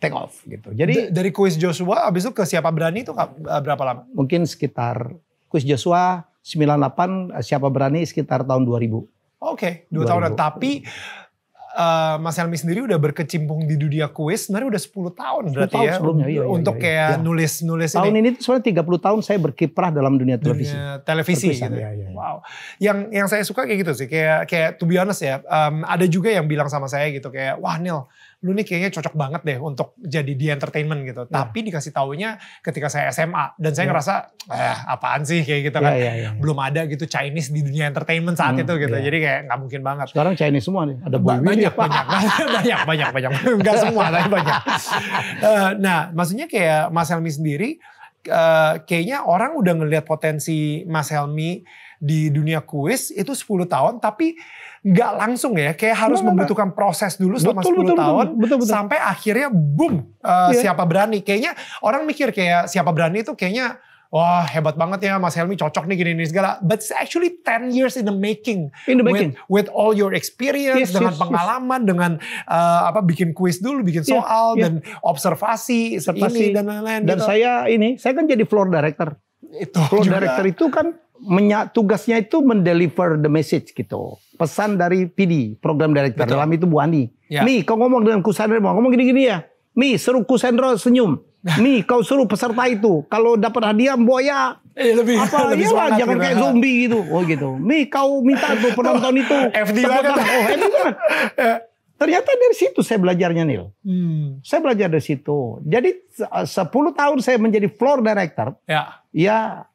take off gitu. Jadi D dari kuis Joshua abis itu ke siapa berani itu eh, berapa lama? Mungkin sekitar kuis Joshua 98 eh, siapa berani sekitar tahun 2000. Oke, okay, dua tahun. Tapi uh, Mas Helmi sendiri udah berkecimpung di dunia kuis sebenarnya udah 10 tahun 10 berarti tahun ya. Sebelumnya, iya, iya untuk iya, iya, kayak ya. nulis nulis tahun ini. Tahun ini sebenarnya 30 tahun saya berkiprah dalam dunia televisi. Dunia televisi gitu. Ya. Iya, iya, iya. Wow. Yang yang saya suka kayak gitu sih kayak kayak to be honest ya. Um, ada juga yang bilang sama saya gitu kayak wah Nil lu nih kayaknya cocok banget deh untuk jadi di entertainment gitu. Yeah. Tapi dikasih taunya ketika saya SMA dan saya yeah. ngerasa eh apaan sih kayak gitu iya, kan. Yeah, yeah, yeah. Belum ada gitu Chinese di dunia entertainment saat mm, itu gitu. Yeah. Jadi kayak nggak mungkin banget. Sekarang Chinese semua nih. Ada banyak banyak, banyak, banyak, banyak, banyak, banyak, Enggak semua tapi banyak. Eh, nah, maksudnya kayak Mas Helmi sendiri uh, kayaknya orang udah ngelihat potensi Mas Helmi di dunia kuis itu 10 tahun tapi nggak langsung ya, kayak harus Mereka. membutuhkan proses dulu selama betul, 10 betul, tahun betul, betul, betul. sampai akhirnya boom uh, eh, yeah. siapa berani. Kayaknya orang mikir kayak siapa berani itu kayaknya wah hebat banget ya Mas Helmi cocok nih gini-gini segala. But it's actually 10 years in the making. In the making. With, with all your experience, yes, dengan yes, pengalaman, yes. dengan uh, apa bikin kuis dulu, bikin iya, soal yeah, yeah. dan observasi, observasi ini dan lain-lain. Dan gitu. saya ini, saya kan jadi floor director itu flow juga. director itu kan menya, tugasnya itu mendeliver the message gitu. Pesan dari PD, program director. Betul. Dalam itu Bu Andi. Ya. Nih kau ngomong dengan Kusendro, mau ngomong gini-gini ya. Mi seru Kusendro senyum. Mi kau suruh peserta itu. Kalau dapat hadiah boya Eh, iya, lebih, apa lebih iyalah, jangan gitu. kayak zombie gitu. Oh gitu. Mi kau minta tuh penonton itu. FD banget. Kan. Oh, FD Ternyata dari situ saya belajarnya Nil. Hmm. Saya belajar dari situ. Jadi 10 eh, tahun saya menjadi floor director. Ya. Ya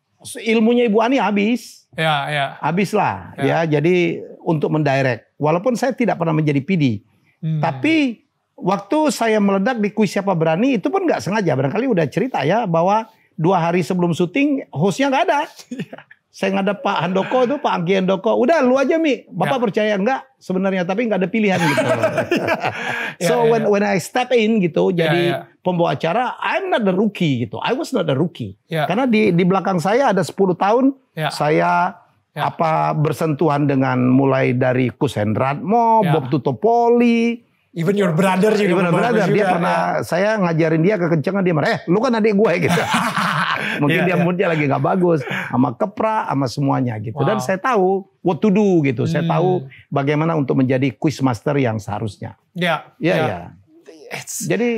ilmunya Ibu Ani habis. Ya, ya. Habislah ya. ya. Jadi untuk mendirect. Walaupun saya tidak pernah menjadi PD. Hmm. Tapi waktu saya meledak di kuis siapa berani itu pun nggak sengaja. Barangkali udah cerita ya bahwa dua hari sebelum syuting hostnya nggak ada. saya nggak ada Pak Handoko itu Pak Anggi Handoko. Udah lu aja Mi. Bapak ya. percaya enggak sebenarnya tapi nggak ada pilihan gitu. Ya, ya, so yeah, when when I step in gitu yeah, jadi yeah. pembawa acara I'm not the rookie gitu. I was not the rookie. yeah. Karena di di belakang saya ada 10 tahun yeah. saya yeah. apa bersentuhan dengan mulai dari Kus Hendratmo, yeah. Bob Tutopoli, Even your brother juga. Even brother, juga. dia pernah, yeah. saya ngajarin dia kekencangan, dia marah, eh lu kan adik gue gitu. Mungkin yeah, dia yeah. moodnya lagi nggak bagus sama kepra sama semuanya gitu. Wow. Dan saya tahu what to do gitu. Hmm. Saya tahu bagaimana untuk menjadi quiz master yang seharusnya. Ya. Iya, ya ya. Jadi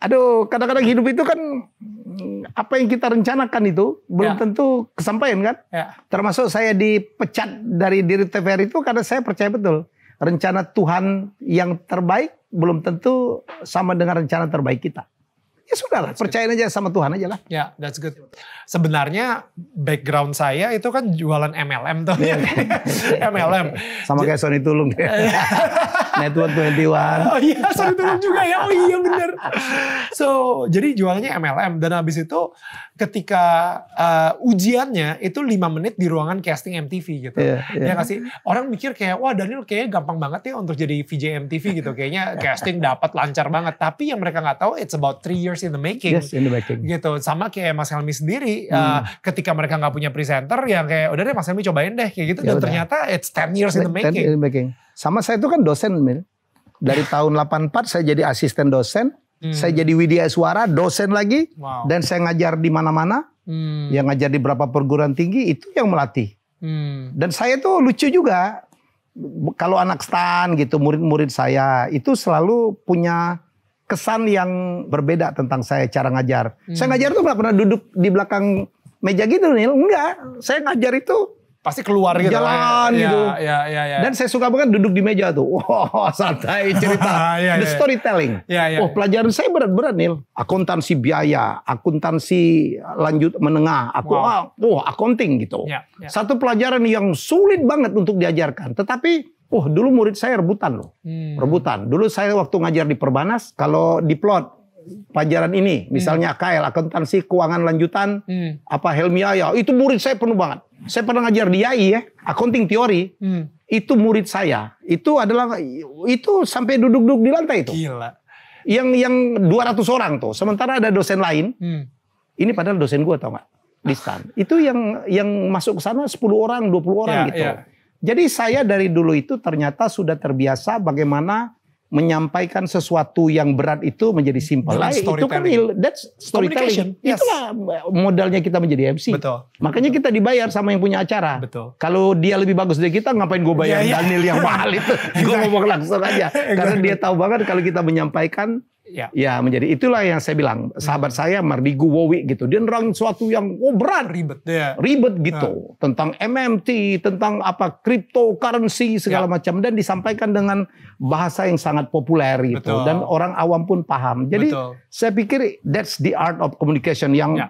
aduh kadang-kadang hidup itu kan apa yang kita rencanakan itu belum ya. tentu kesampaian kan. Ya. Termasuk saya dipecat dari diri TVRI itu karena saya percaya betul rencana Tuhan yang terbaik belum tentu sama dengan rencana terbaik kita ya sudah lah, percayain aja sama Tuhan aja lah. Ya, yeah, that's good. Sebenarnya background saya itu kan jualan MLM tuh. Yeah. MLM. Sama kayak Sony Tulung. Network 21. oh iya, sorry turun juga ya. Oh iya bener. So, jadi jualnya MLM. Dan habis itu ketika uh, ujiannya itu 5 menit di ruangan casting MTV gitu. Yeah, yeah. Ya kasih orang mikir kayak, wah Daniel kayaknya gampang banget ya untuk jadi VJ MTV gitu. Kayaknya casting dapat lancar banget. Tapi yang mereka nggak tahu, it's about 3 years in the making. Yes, in the making. Gitu. Sama kayak Mas Helmi sendiri. Eh, hmm. Uh, ketika mereka nggak punya presenter, yang kayak udah deh Mas Helmi cobain deh kayak gitu. Ya, dan udah. ternyata it's 10 years in the making. 10 years in the making. Sama saya itu kan dosen, Mil. Dari tahun 84 saya jadi asisten dosen, hmm. saya jadi Widya Suara, dosen lagi, wow. dan saya ngajar di mana-mana. Hmm. Yang ngajar di berapa perguruan tinggi itu yang melatih. Hmm. Dan saya tuh lucu juga. Kalau anak stan gitu, murid-murid saya itu selalu punya kesan yang berbeda tentang saya cara ngajar. Hmm. Saya ngajar tuh nggak pernah duduk di belakang meja gitu nih, enggak. Saya ngajar itu pasti keluar gitu ya. jalan ya, gitu ya, ya, ya, dan saya suka banget duduk di meja tuh wow santai cerita ya, ya, the storytelling oh pelajaran saya berat-berat nih akuntansi biaya akuntansi lanjut menengah aku wow. Ah, oh accounting gitu satu pelajaran yang sulit banget untuk diajarkan tetapi Oh, dulu murid saya rebutan loh. Hmm. Rebutan. Dulu saya waktu ngajar di Perbanas, kalau di plot pelajaran ini, hmm. misalnya hmm. KL akuntansi keuangan lanjutan, hmm. apa Helmi Ayo, itu murid saya penuh banget. Saya pernah ngajar di AI ya, accounting teori, hmm. itu murid saya, itu adalah itu sampai duduk-duduk di lantai itu. Gila. Yang yang 200 orang tuh, sementara ada dosen lain, hmm. ini padahal dosen gua tau gak? Di stand. itu yang yang masuk ke sana 10 orang, 20 orang ya, gitu. Ya. Jadi saya dari dulu itu ternyata sudah terbiasa bagaimana menyampaikan sesuatu yang berat itu menjadi simpel. Nah, itu kan that's storytelling. Yes. Itulah modalnya kita menjadi MC. Betul. Makanya Betul. kita dibayar sama yang punya acara. Betul. Kalau dia lebih bagus dari kita, ngapain gue bayar yeah, yeah. Daniel yang mahal itu? gue ngomong langsung aja. Karena dia tahu banget kalau kita menyampaikan Ya. ya menjadi itulah yang saya bilang hmm. sahabat saya Mardigu Wowi gitu dia nerang suatu yang oh berat ribet ya. ribet nah. gitu ya. tentang MMT tentang apa cryptocurrency segala ya. macam dan disampaikan dengan bahasa yang sangat populer gitu Betul. dan orang awam pun paham jadi Betul. saya pikir that's the art of communication yang ya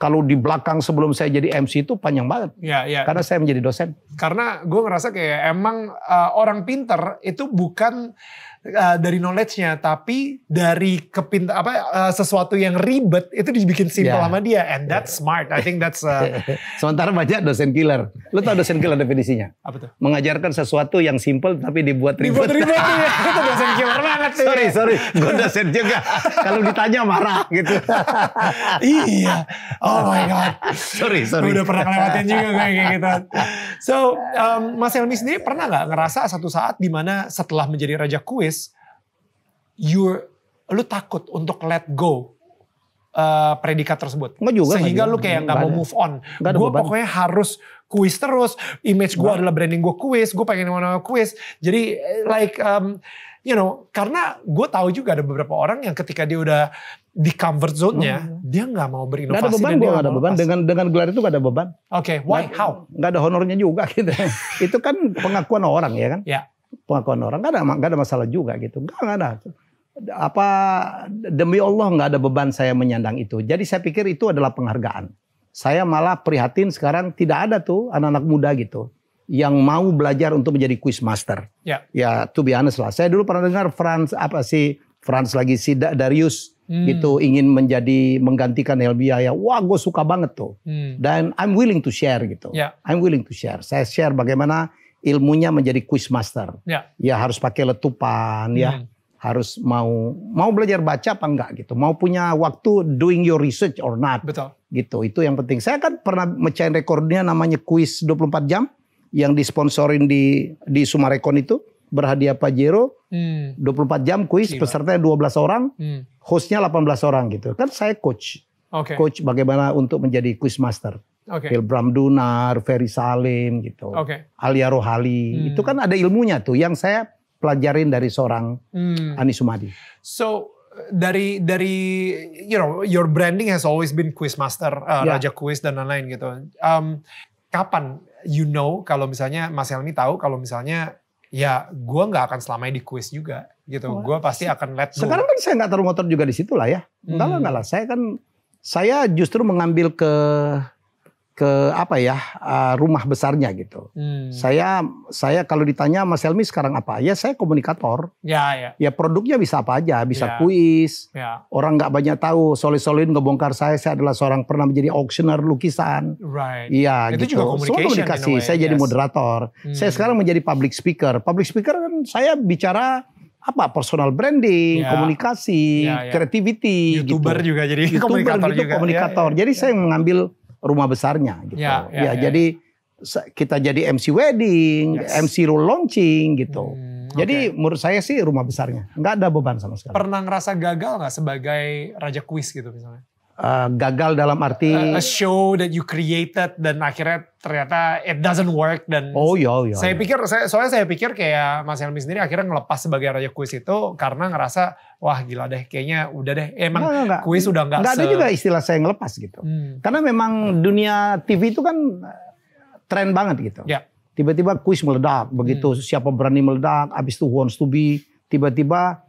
kalau di belakang sebelum saya jadi MC itu panjang banget. Ya, ya. Karena saya menjadi dosen. Karena gue ngerasa kayak emang uh, orang pinter itu bukan Eh, dari knowledge-nya tapi dari kepint apa uh, sesuatu yang ribet itu dibikin simpel yeah. sama dia and that's smart I think that's uh, sementara banyak dosen killer lu tau dosen killer definisinya apa tuh mengajarkan sesuatu yang simpel tapi dibuat ribet dibuat ribet ya itu dosen killer banget sih sorry sorry gue dosen juga kalau ditanya marah gitu iya oh my god sorry sorry udah pernah ngeliatin juga kayak gitu so um, Mas Helmi sendiri pernah nggak ngerasa satu saat dimana setelah menjadi raja kuis you lu takut untuk let go uh, predikat tersebut. Enggak juga. Sehingga gak juga. lu kayak nggak mau move on. Gue pokoknya harus kuis terus. Image gue adalah branding gue kuis. Gue pengen mana kuis. Jadi eh, like um, you know karena gue tahu juga ada beberapa orang yang ketika dia udah di comfort zone-nya hmm dia nggak mau berinovasi. Gak ada beban, gue gak ada beban. Dengan dengan gelar itu gak ada beban. Oke, okay, why, gak, how? Gak ada honornya juga gitu. itu kan pengakuan orang ya kan. Ya. Yeah. Pengakuan orang gak ada gak ada masalah juga gitu. Gak, gak ada apa demi Allah nggak ada beban saya menyandang itu. Jadi saya pikir itu adalah penghargaan. Saya malah prihatin sekarang tidak ada tuh anak-anak muda gitu yang mau belajar untuk menjadi quiz master. Ya. Ya, to be honest lah. Saya dulu pernah dengar Franz apa sih Franz lagi si Darius hmm. itu ingin menjadi menggantikan Helbia ya. Wah, gue suka banget tuh. Hmm. Dan I'm willing to share gitu. Ya. I'm willing to share. Saya share bagaimana ilmunya menjadi quiz master. Ya, ya harus pakai letupan ya. hmm. ya harus mau mau belajar baca apa enggak gitu, mau punya waktu doing your research or not. Betul. Gitu, itu yang penting. Saya kan pernah mecahin rekornya namanya kuis 24 jam yang disponsorin di di Sumarekon itu berhadiah Pajero hmm. 24 jam kuis pesertanya 12 orang, hmm. hostnya 18 orang gitu. Kan saya coach. Okay. Coach bagaimana untuk menjadi quiz master. Okay. Pilbram Dunar, Ferry Salim gitu. Okay. Alia Rohali, hmm. itu kan ada ilmunya tuh yang saya pelajarin dari seorang hmm. Anies Sumadi. So dari dari you know your branding has always been Quizmaster, uh, yeah. Raja Quiz dan lain-lain gitu. Um, kapan you know kalau misalnya Mas Helmi tahu kalau misalnya ya gue nggak akan selamanya di Quiz juga gitu. Oh, gue pasti akan let go. Sekarang kan saya nggak motor juga di situ lah ya. Enggak hmm. lah, enggak lah. Saya kan saya justru mengambil ke ke apa ya uh, rumah besarnya gitu. Hmm. Saya saya kalau ditanya Mas Helmi sekarang apa? Ya saya komunikator. Ya ya. Ya produknya bisa apa aja, bisa ya. kuis. Ya. Orang nggak banyak tahu. Solid-solid ngebongkar saya. Saya adalah seorang pernah menjadi auctioner lukisan. Right. Iya gitu. Juga Semua komunikasi. saya yes. jadi moderator. Hmm. Saya sekarang menjadi public speaker. Public speaker kan saya bicara apa personal branding, ya. komunikasi, ya, ya. creativity, YouTuber gitu. juga jadi YouTuber komunikator gitu, juga. Ya, komunikator. Ya, ya, jadi ya. saya mengambil rumah besarnya gitu. Ya, ya, ya, ya. jadi ya. kita jadi MC wedding, yes. MC roll launching gitu. Hmm, jadi menurut saya sih rumah besarnya, nggak ada beban sama sekali. Pernah ngerasa gagal nggak sebagai raja kuis gitu misalnya? uh, gagal dalam arti uh, a show that you created dan akhirnya ternyata it doesn't work dan oh iya iya saya iya. pikir saya, soalnya saya pikir kayak Mas Helmi sendiri akhirnya ngelepas sebagai raja kuis itu karena ngerasa wah gila deh kayaknya udah deh eh, emang nah, enggak, kuis udah nggak ada juga istilah saya ngelepas gitu hmm. karena memang dunia TV itu kan eh, tren banget gitu ya. tiba-tiba kuis meledak begitu hmm. siapa berani meledak abis itu who wants to be tiba-tiba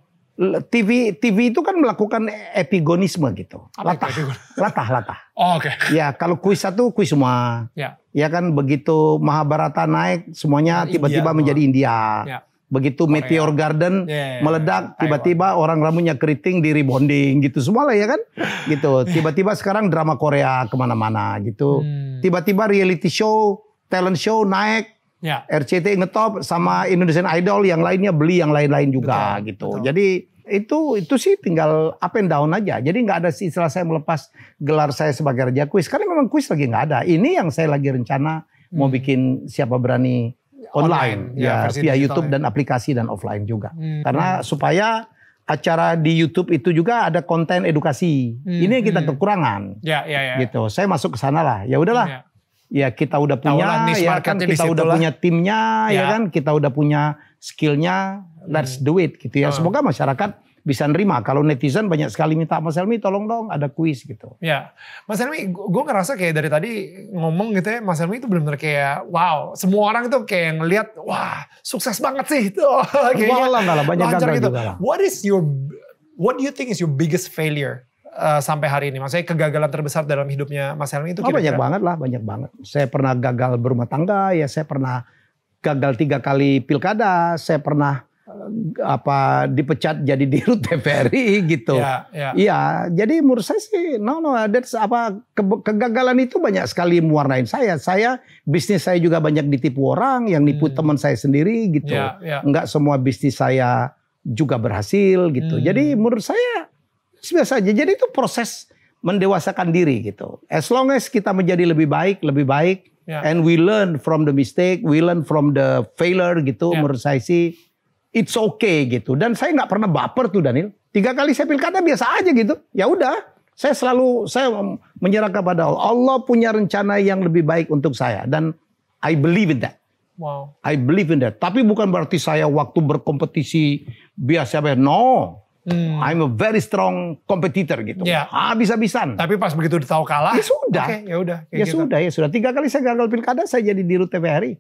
TV TV itu kan melakukan epigonisme gitu. Apa latah, latah, latah. Oh, oke. Okay. Ya, kalau kuis satu kuis semua. Ya. Ya kan begitu Mahabharata naik semuanya tiba-tiba nah, menjadi India. Ya. Begitu Korea. Meteor Garden yeah, ya, ya, ya. meledak tiba-tiba orang rambutnya keriting di rebonding gitu semua lah ya kan? gitu. Tiba-tiba sekarang drama Korea kemana mana gitu. Hmm. Tiba-tiba hmm. reality show, talent show naik Ya. RCT ngetop sama Indonesian Idol yang lainnya beli yang lain-lain juga betul, gitu. Betul. Jadi itu itu sih tinggal up and down aja. Jadi nggak ada istilah saya melepas gelar saya sebagai raja kuis. Karena memang kuis lagi nggak ada. Ini yang saya lagi rencana hmm. mau bikin siapa berani online, online. ya, ya via YouTube ya. dan aplikasi dan offline juga. Hmm. Karena hmm. supaya acara di YouTube itu juga ada konten edukasi. Hmm. Ini yang kita hmm. kekurangan. Ya, ya, ya. Gitu. Saya masuk ke sana lah. Ya udahlah. Ya. ya kita udah punya, Taulah, ya kan kita udah punya timnya, ya. ya kan kita udah punya skillnya Let's hmm. do it gitu ya. Ah. Semoga masyarakat bisa nerima. Kalau netizen banyak sekali minta Mas Helmi tolong dong ada kuis gitu. Ya, Mas Helmi, gue ngerasa kayak dari tadi ngomong gitu ya, Mas Helmi itu benar-benar kayak wow, semua orang itu kayak ngelihat wah sukses banget sih itu. Kayaknya lah, lah, banyak gagal gitu. Juga What is your, what do you think is your biggest failure? Uh, sampai hari ini, maksudnya kegagalan terbesar dalam hidupnya Mas Helmi itu oh, kira -kira. banyak banget lah, banyak banget. Saya pernah gagal berumah tangga, ya saya pernah gagal tiga kali pilkada, saya pernah apa dipecat jadi dirut TVRI gitu. Ya, ya. Iya, yeah, yeah. ya, jadi menurut saya sih no no that's apa ke, kegagalan itu banyak sekali mewarnain saya. Saya bisnis saya juga banyak ditipu orang, yang nipu hmm. teman saya sendiri gitu. Yeah, yeah, Enggak semua bisnis saya juga berhasil gitu. Hmm. Jadi menurut saya biasa aja. Jadi itu proses mendewasakan diri gitu. As long as kita menjadi lebih baik, lebih baik yeah. and we learn from the mistake, we learn from the failure gitu yeah. menurut saya sih it's okay gitu. Dan saya nggak pernah baper tuh Daniel. Tiga kali saya pilkada biasa aja gitu. Ya udah, saya selalu saya menyerah kepada Allah. Allah punya rencana yang lebih baik untuk saya dan I believe in that. Wow. I believe in that. Tapi bukan berarti saya waktu berkompetisi biasa biasa. No. Hmm. I'm a very strong competitor gitu. Ya. bisa habisan Tapi pas begitu ditahu kalah. Ya sudah. Okay, ya udah. Ya gitu. sudah, ya sudah. Tiga kali saya gagal pilkada, saya jadi di TVRI.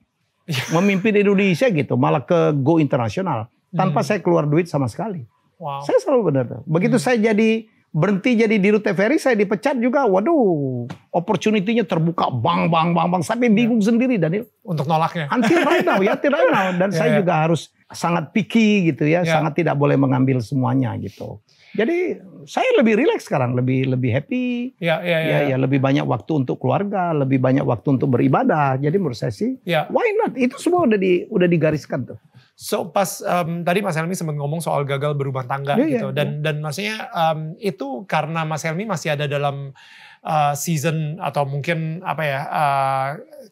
memimpin Indonesia gitu, malah ke go internasional tanpa hmm. saya keluar duit sama sekali. Wow. Saya selalu benar. Begitu hmm. saya jadi berhenti jadi di Rute Ferry, saya dipecat juga. Waduh, opportunity-nya terbuka bang bang bang bang sampai ya. bingung ya. sendiri Daniel untuk nolaknya. Anti right now, ya right now dan ya, saya ya. juga harus sangat picky gitu ya, ya, sangat tidak boleh mengambil semuanya gitu. Jadi saya lebih rileks sekarang, lebih lebih happy. Ya, ya, ya, ya, ya, lebih banyak waktu untuk keluarga, lebih banyak waktu untuk beribadah. Jadi menurut saya sih, ya. why not? Itu semua udah di udah digariskan tuh. So pas um, tadi Mas Helmi sempat ngomong soal gagal berumah tangga ya, gitu, ya, dan ya. dan maksudnya um, itu karena Mas Helmi masih ada dalam Eh, season atau mungkin apa ya uh,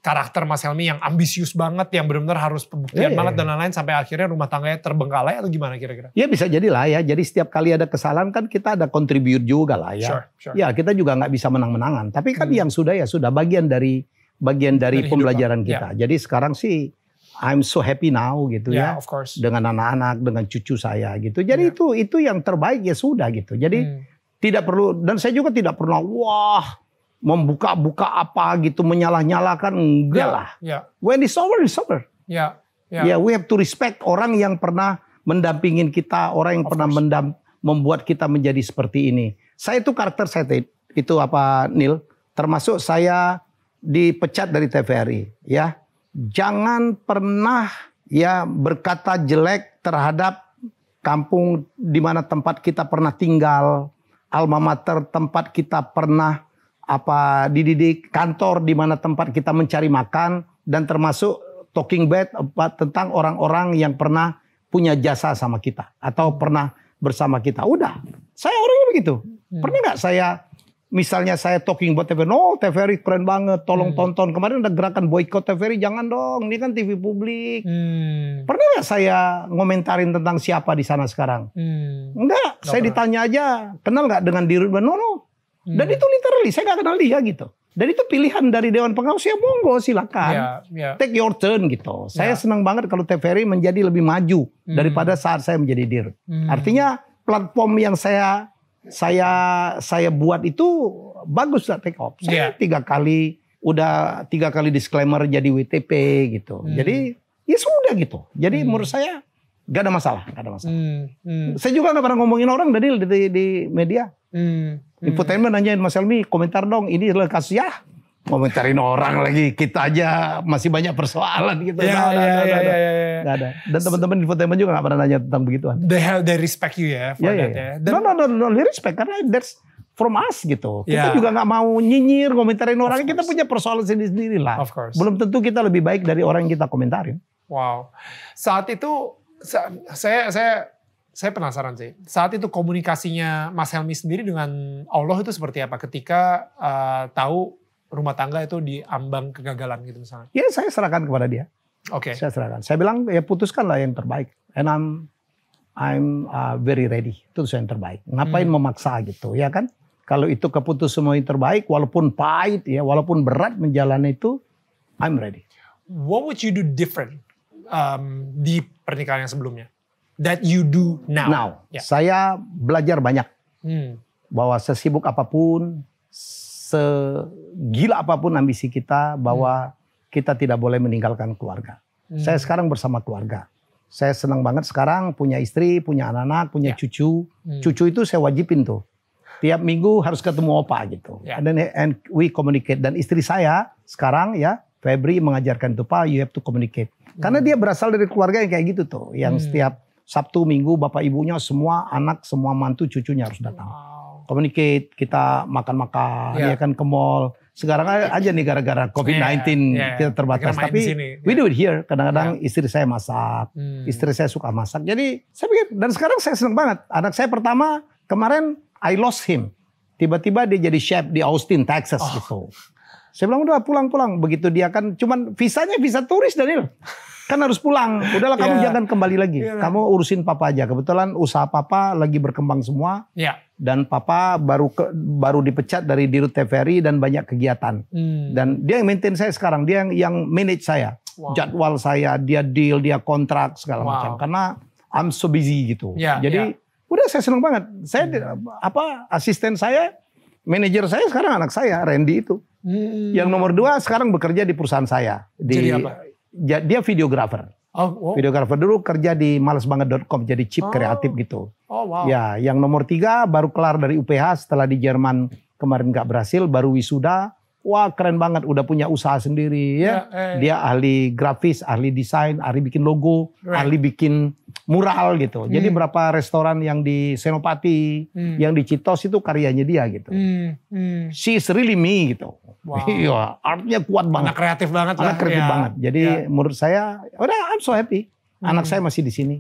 karakter Mas Helmi yang ambisius banget yang benar-benar harus pembuktian yeah, banget iya. dan lain-lain sampai akhirnya rumah tangganya terbengkalai atau gimana kira-kira? Ya bisa jadilah ya. Jadi setiap kali ada kesalahan kan kita ada kontribut juga lah ya. Sure, sure. Ya kita juga nggak bisa menang-menangan. Tapi kan hmm. yang sudah ya sudah bagian dari bagian dari, dari pembelajaran hidup, kita. Yeah. Jadi sekarang sih I'm so happy now gitu yeah, ya. Of Dengan anak-anak, dengan cucu saya gitu. Jadi yeah. itu itu yang terbaik ya sudah gitu. Jadi hmm tidak perlu dan saya juga tidak pernah wah membuka-buka apa gitu menyalah-nyalakan enggak ya, lah. Yeah, When it's over, it's over. Ya. Yeah, yeah. we have to respect orang yang pernah mendampingin kita, orang yang of pernah mendam, membuat kita menjadi seperti ini. Saya itu karakter saya itu apa Nil? Termasuk saya dipecat dari TVRI, ya. Jangan pernah ya berkata jelek terhadap kampung di mana tempat kita pernah tinggal, alma mater tempat kita pernah apa dididik, kantor di mana tempat kita mencari makan dan termasuk talking bed tentang orang-orang yang pernah punya jasa sama kita atau pernah bersama kita. Udah, saya orangnya begitu. Hmm. Pernah nggak saya misalnya saya talking buat TVRI, no TVRI keren banget, tolong hmm. tonton. Kemarin ada gerakan boykot TVRI, jangan dong, ini kan TV publik. Hmm. Pernah gak saya ngomentarin tentang siapa di sana sekarang? Hmm. Enggak, saya pernah. ditanya aja, kenal gak dengan Dirut? No, no. Hmm. Dan itu literally, saya gak kenal dia gitu. Dan itu pilihan dari Dewan Pengawas ya monggo silakan. Yeah, yeah. Take your turn gitu. Saya ya. senang banget kalau TVRI menjadi lebih maju hmm. daripada saat saya menjadi dir. Hmm. Artinya platform yang saya saya saya buat itu bagus lah take off. Saya yeah. tiga kali udah tiga kali disclaimer jadi WTP gitu. Hmm. Jadi ya sudah gitu. Jadi hmm. menurut saya gak ada masalah, gak ada masalah. Hmm. Hmm. Saya juga gak pernah ngomongin orang dari di, di media. Hmm. Hmm. Infotainment nanyain Mas Elmi komentar dong ini adalah kasus ya komentarin orang lagi kita aja masih banyak persoalan gitu Ya, nah, yeah, nah, yeah, nah, yeah, ada dan teman-teman infotainment juga gak pernah nanya tentang begituan they have they respect you ya yeah, for yeah, ya, that yeah. ya yeah. no, no no no they respect karena that's from us gitu yeah. kita ya. juga gak mau nyinyir komentarin orang kita punya persoalan sendiri-sendiri lah of course. belum tentu kita lebih baik dari orang yang kita komentarin wow saat itu saya saya saya penasaran sih. Saat itu komunikasinya Mas Helmi sendiri dengan Allah itu seperti apa ketika uh, tahu rumah tangga itu diambang kegagalan gitu misalnya? Ya saya serahkan kepada dia. Oke. Okay. Saya serahkan. Saya bilang ya putuskanlah yang terbaik. And I'm I'm uh, very ready. Itu yang terbaik. Ngapain hmm. memaksa gitu ya kan? Kalau itu keputus semua yang terbaik, walaupun pahit ya, walaupun berat menjalani itu, I'm ready. What would you do different um, di pernikahan yang sebelumnya? That you do now. Now, yeah. saya belajar banyak. Hmm. Bahwa sesibuk apapun, segila apapun ambisi kita bahwa hmm. kita tidak boleh meninggalkan keluarga. Hmm. Saya sekarang bersama keluarga. Saya senang banget sekarang punya istri, punya anak-anak, punya ya. cucu. Hmm. Cucu itu saya wajibin tuh. Tiap minggu harus ketemu opa gitu. Ya. And then and we communicate dan istri saya sekarang ya Febri mengajarkan itu Pak you have to communicate. Hmm. Karena dia berasal dari keluarga yang kayak gitu tuh, yang hmm. setiap Sabtu Minggu bapak ibunya semua anak semua mantu cucunya harus datang. Wow communicate, kita makan-makan, yeah. ya kan ke mall. Sekarang iya. aja nih gara-gara COVID-19 yeah, yeah. kita terbatas. Kita Tapi sini, we iya. do it here. Kadang-kadang yeah. istri saya masak, hmm. istri saya suka masak. Jadi saya pikir, dan sekarang saya senang banget. Anak saya pertama kemarin I lost him. Tiba-tiba dia jadi chef di Austin, Texas oh. gitu. Saya bilang udah pulang-pulang. Begitu dia kan, cuman visanya visa turis Daniel kan harus pulang. Udahlah kamu yeah. jangan kembali lagi. Yeah. Kamu urusin papa aja. Kebetulan usaha papa lagi berkembang semua. Yeah. Dan papa baru ke, baru dipecat dari Dirut TVRI dan banyak kegiatan. Hmm. Dan dia yang maintain saya sekarang, dia yang yang manage saya. Wow. Jadwal saya, dia deal, dia kontrak segala wow. macam. Karena I'm so busy gitu. Yeah, Jadi yeah. udah saya seneng banget. Saya hmm. apa asisten saya, manajer saya sekarang anak saya Randy itu. Hmm. Yang nomor dua sekarang bekerja di perusahaan saya di dia videographer. Oh, oh. Videographer dulu kerja di malesbanget.com jadi chip oh. kreatif gitu. Oh wow. Ya, yang nomor tiga baru kelar dari UPH setelah di Jerman kemarin gak berhasil, baru wisuda. Wah keren banget, udah punya usaha sendiri ya. Yeah, eh. Ya, ya. Dia ahli grafis, ahli desain, ahli bikin logo, right. ahli bikin mural gitu. Hmm. Jadi berapa restoran yang di Senopati, hmm. yang di Citos itu karyanya dia gitu. Hmm. Hmm. She's really me gitu. Wow. Iya, artnya kuat banget. Anak kreatif banget Anak lah. kreatif ya. banget. Jadi ya. menurut saya, udah I'm so happy. Hmm. Anak saya masih di sini.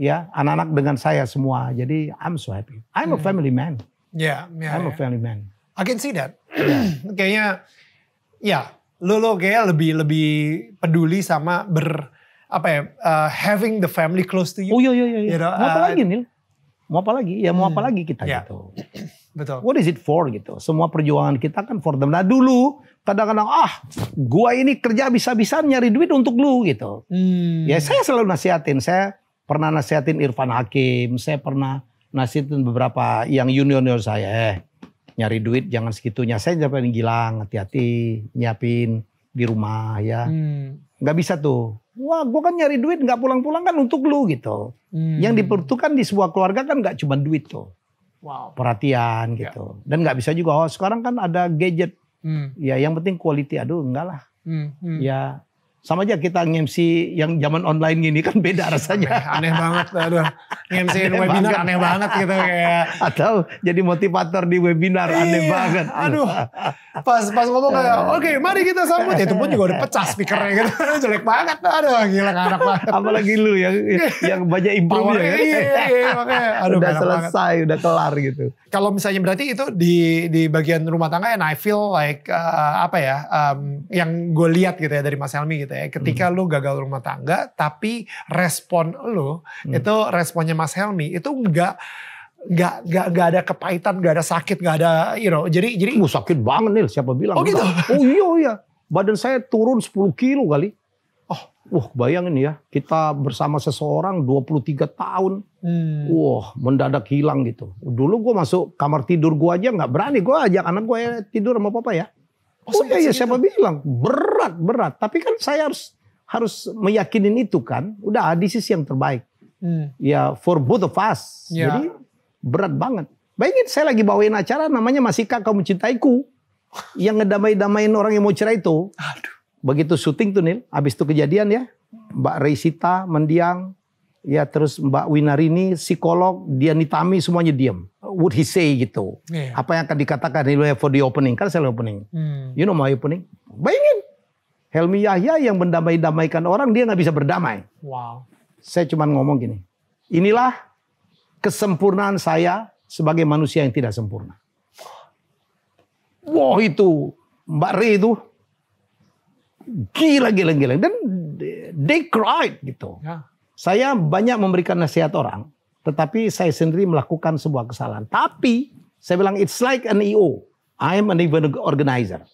Ya, anak-anak hmm. dengan saya semua. Jadi I'm so happy. I'm hmm. a family man. Ya, yeah, I'm yeah. a ya. family man. I can see that. Yeah. Ya. Kayaknya, ya, lo lo kayak lebih lebih peduli sama ber apa ya uh, having the family close to you. Oh iya iya iya. iya. You know, mau apa eh, lagi Nil? Mau apa lagi? Ya mau hmm. apa lagi kita yeah. gitu. Betul. What is it for gitu? Semua perjuangan kita kan for them. Nah dulu kadang-kadang ah gua ini kerja bisa bisa nyari duit untuk lu gitu. Hmm. Ya saya selalu nasihatin. Saya pernah nasihatin Irfan Hakim. Saya pernah nasihatin beberapa yang junior-junior saya. Eh nyari duit jangan segitunya. Saya jangan gilang hati-hati nyiapin di rumah ya. Hmm. Gak bisa tuh. Wah gue kan nyari duit gak pulang-pulang kan untuk lu gitu. Hmm. Yang diperlukan di sebuah keluarga kan gak cuma duit tuh wow. perhatian ya. gitu. Yeah. Dan nggak bisa juga. Oh sekarang kan ada gadget. Hmm. Ya yang penting quality. Aduh enggak lah. Hmm. Hmm. Ya sama aja kita ngemsi yang zaman online gini kan beda rasanya. Aneh, aneh banget, aduh. Ngemsi webinar banget. aneh banget gitu kayak. Atau jadi motivator di webinar iya, aneh banget. Aduh, pas pas ngomong kayak, oke okay, mari kita sambut. Ya, itu pun juga udah pecah speakernya gitu, jelek banget. Aduh, gila anak banget. Apalagi lu yang yang banyak improve ya. Iya, iya, iya, makanya. Aduh, udah selesai, banget. udah kelar gitu. Kalau misalnya berarti itu di di bagian rumah tangga ya I feel like uh, apa ya, um, yang gue lihat gitu ya dari Mas Helmi gitu gitu ya. Ketika hmm. lu gagal rumah tangga tapi respon lu hmm. itu responnya Mas Helmi itu enggak nggak nggak nggak ada kepahitan nggak ada sakit nggak ada you know jadi jadi oh, sakit banget nih siapa bilang oh gitu, gitu? oh iya oh, iya badan saya turun 10 kilo kali oh wah bayangin ya kita bersama seseorang 23 tahun hmm. wah mendadak hilang gitu dulu gue masuk kamar tidur gue aja nggak berani gue ajak anak gue ya tidur sama papa ya Oh, oh iya, iya siapa bilang berat berat. Tapi kan saya harus harus meyakinin itu kan. Udah di sisi yang terbaik. Hmm. Ya for both of us. Yeah. Jadi berat banget. Bayangin saya lagi bawain acara namanya masih kamu cintaiku. Yang ngedamai-damain orang yang mau cerai itu. Aduh. Begitu syuting tuh Nil. Abis itu kejadian ya. Mbak Reisita mendiang ya terus Mbak Winarini psikolog dia nitami semuanya diam would he say gitu yeah. apa yang akan dikatakan di for the opening kan saya opening hmm. you know my opening bayangin Helmi Yahya yang mendamai-damaikan orang dia nggak bisa berdamai wow saya cuma ngomong gini inilah kesempurnaan saya sebagai manusia yang tidak sempurna wow itu Mbak Re itu gila gila gila dan they cried gitu yeah saya banyak memberikan nasihat orang, tetapi saya sendiri melakukan sebuah kesalahan. Tapi saya bilang it's like an EO. I'm an event organizer.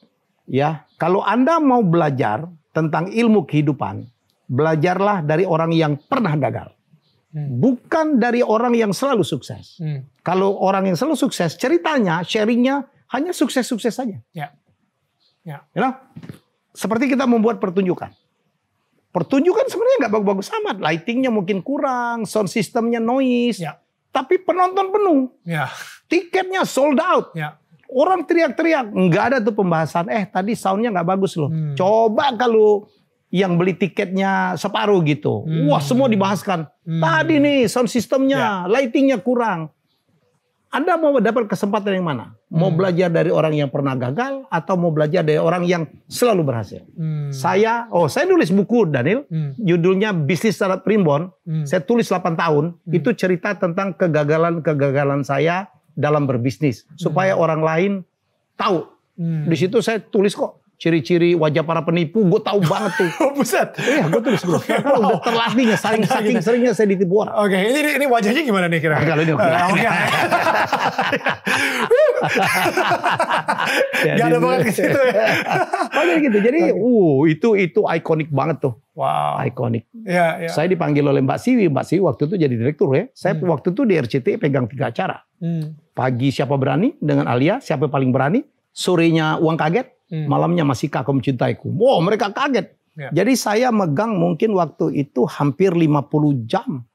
Ya, kalau Anda mau belajar tentang ilmu kehidupan, belajarlah dari orang yang pernah gagal. Hmm. Bukan dari orang yang selalu sukses. Hmm. Kalau orang yang selalu sukses, ceritanya, sharingnya hanya sukses-sukses saja. Ya. Ya. You ya. know? Seperti kita membuat pertunjukan. Pertunjukan sebenarnya nggak bagus-bagus amat. Lightingnya mungkin kurang, sound systemnya noise. Ya. Tapi penonton penuh. Ya. Tiketnya sold out. Ya. Orang teriak-teriak. Nggak ada tuh pembahasan. Eh tadi soundnya nggak bagus loh. Hmm. Coba kalau yang beli tiketnya separuh gitu. Hmm. Wah semua dibahaskan. Hmm. Tadi nih sound systemnya, ya. lightingnya kurang. Anda mau dapat kesempatan yang mana? Mau hmm. belajar dari orang yang pernah gagal atau mau belajar dari orang yang selalu berhasil. Hmm. Saya, oh saya nulis buku Daniel, hmm. judulnya Bisnis Secara Primbon. Hmm. Saya tulis 8 tahun, hmm. itu cerita tentang kegagalan-kegagalan saya dalam berbisnis. Hmm. Supaya hmm. orang lain tahu. Hmm. Di situ saya tulis kok ciri-ciri wajah para penipu, gue tahu banget tuh. Oh Buset. Iya, gue tulis bro. Okay, wow. udah terlatih saling saking, saking seringnya saya ditipu orang. Oke, okay, ini, ini wajahnya gimana nih kira-kira? Kalau ini eh, oke. Okay. Ya, Gak ada banget ke situ ya. Oke oh, gitu. Jadi, uh, itu itu ikonik banget tuh. Wow. Ikonik. Ya, ya. Saya dipanggil oleh Mbak Siwi. Mbak Siwi waktu itu jadi direktur ya. Saya hmm. waktu itu di RCTI pegang tiga acara. Hmm. Pagi siapa berani dengan Alia, siapa paling berani. Sorenya uang kaget, Hmm. Malamnya masih kakak mencintaiku? Wow, mereka kaget. Ya. Jadi saya megang mungkin waktu itu hampir 50 jam.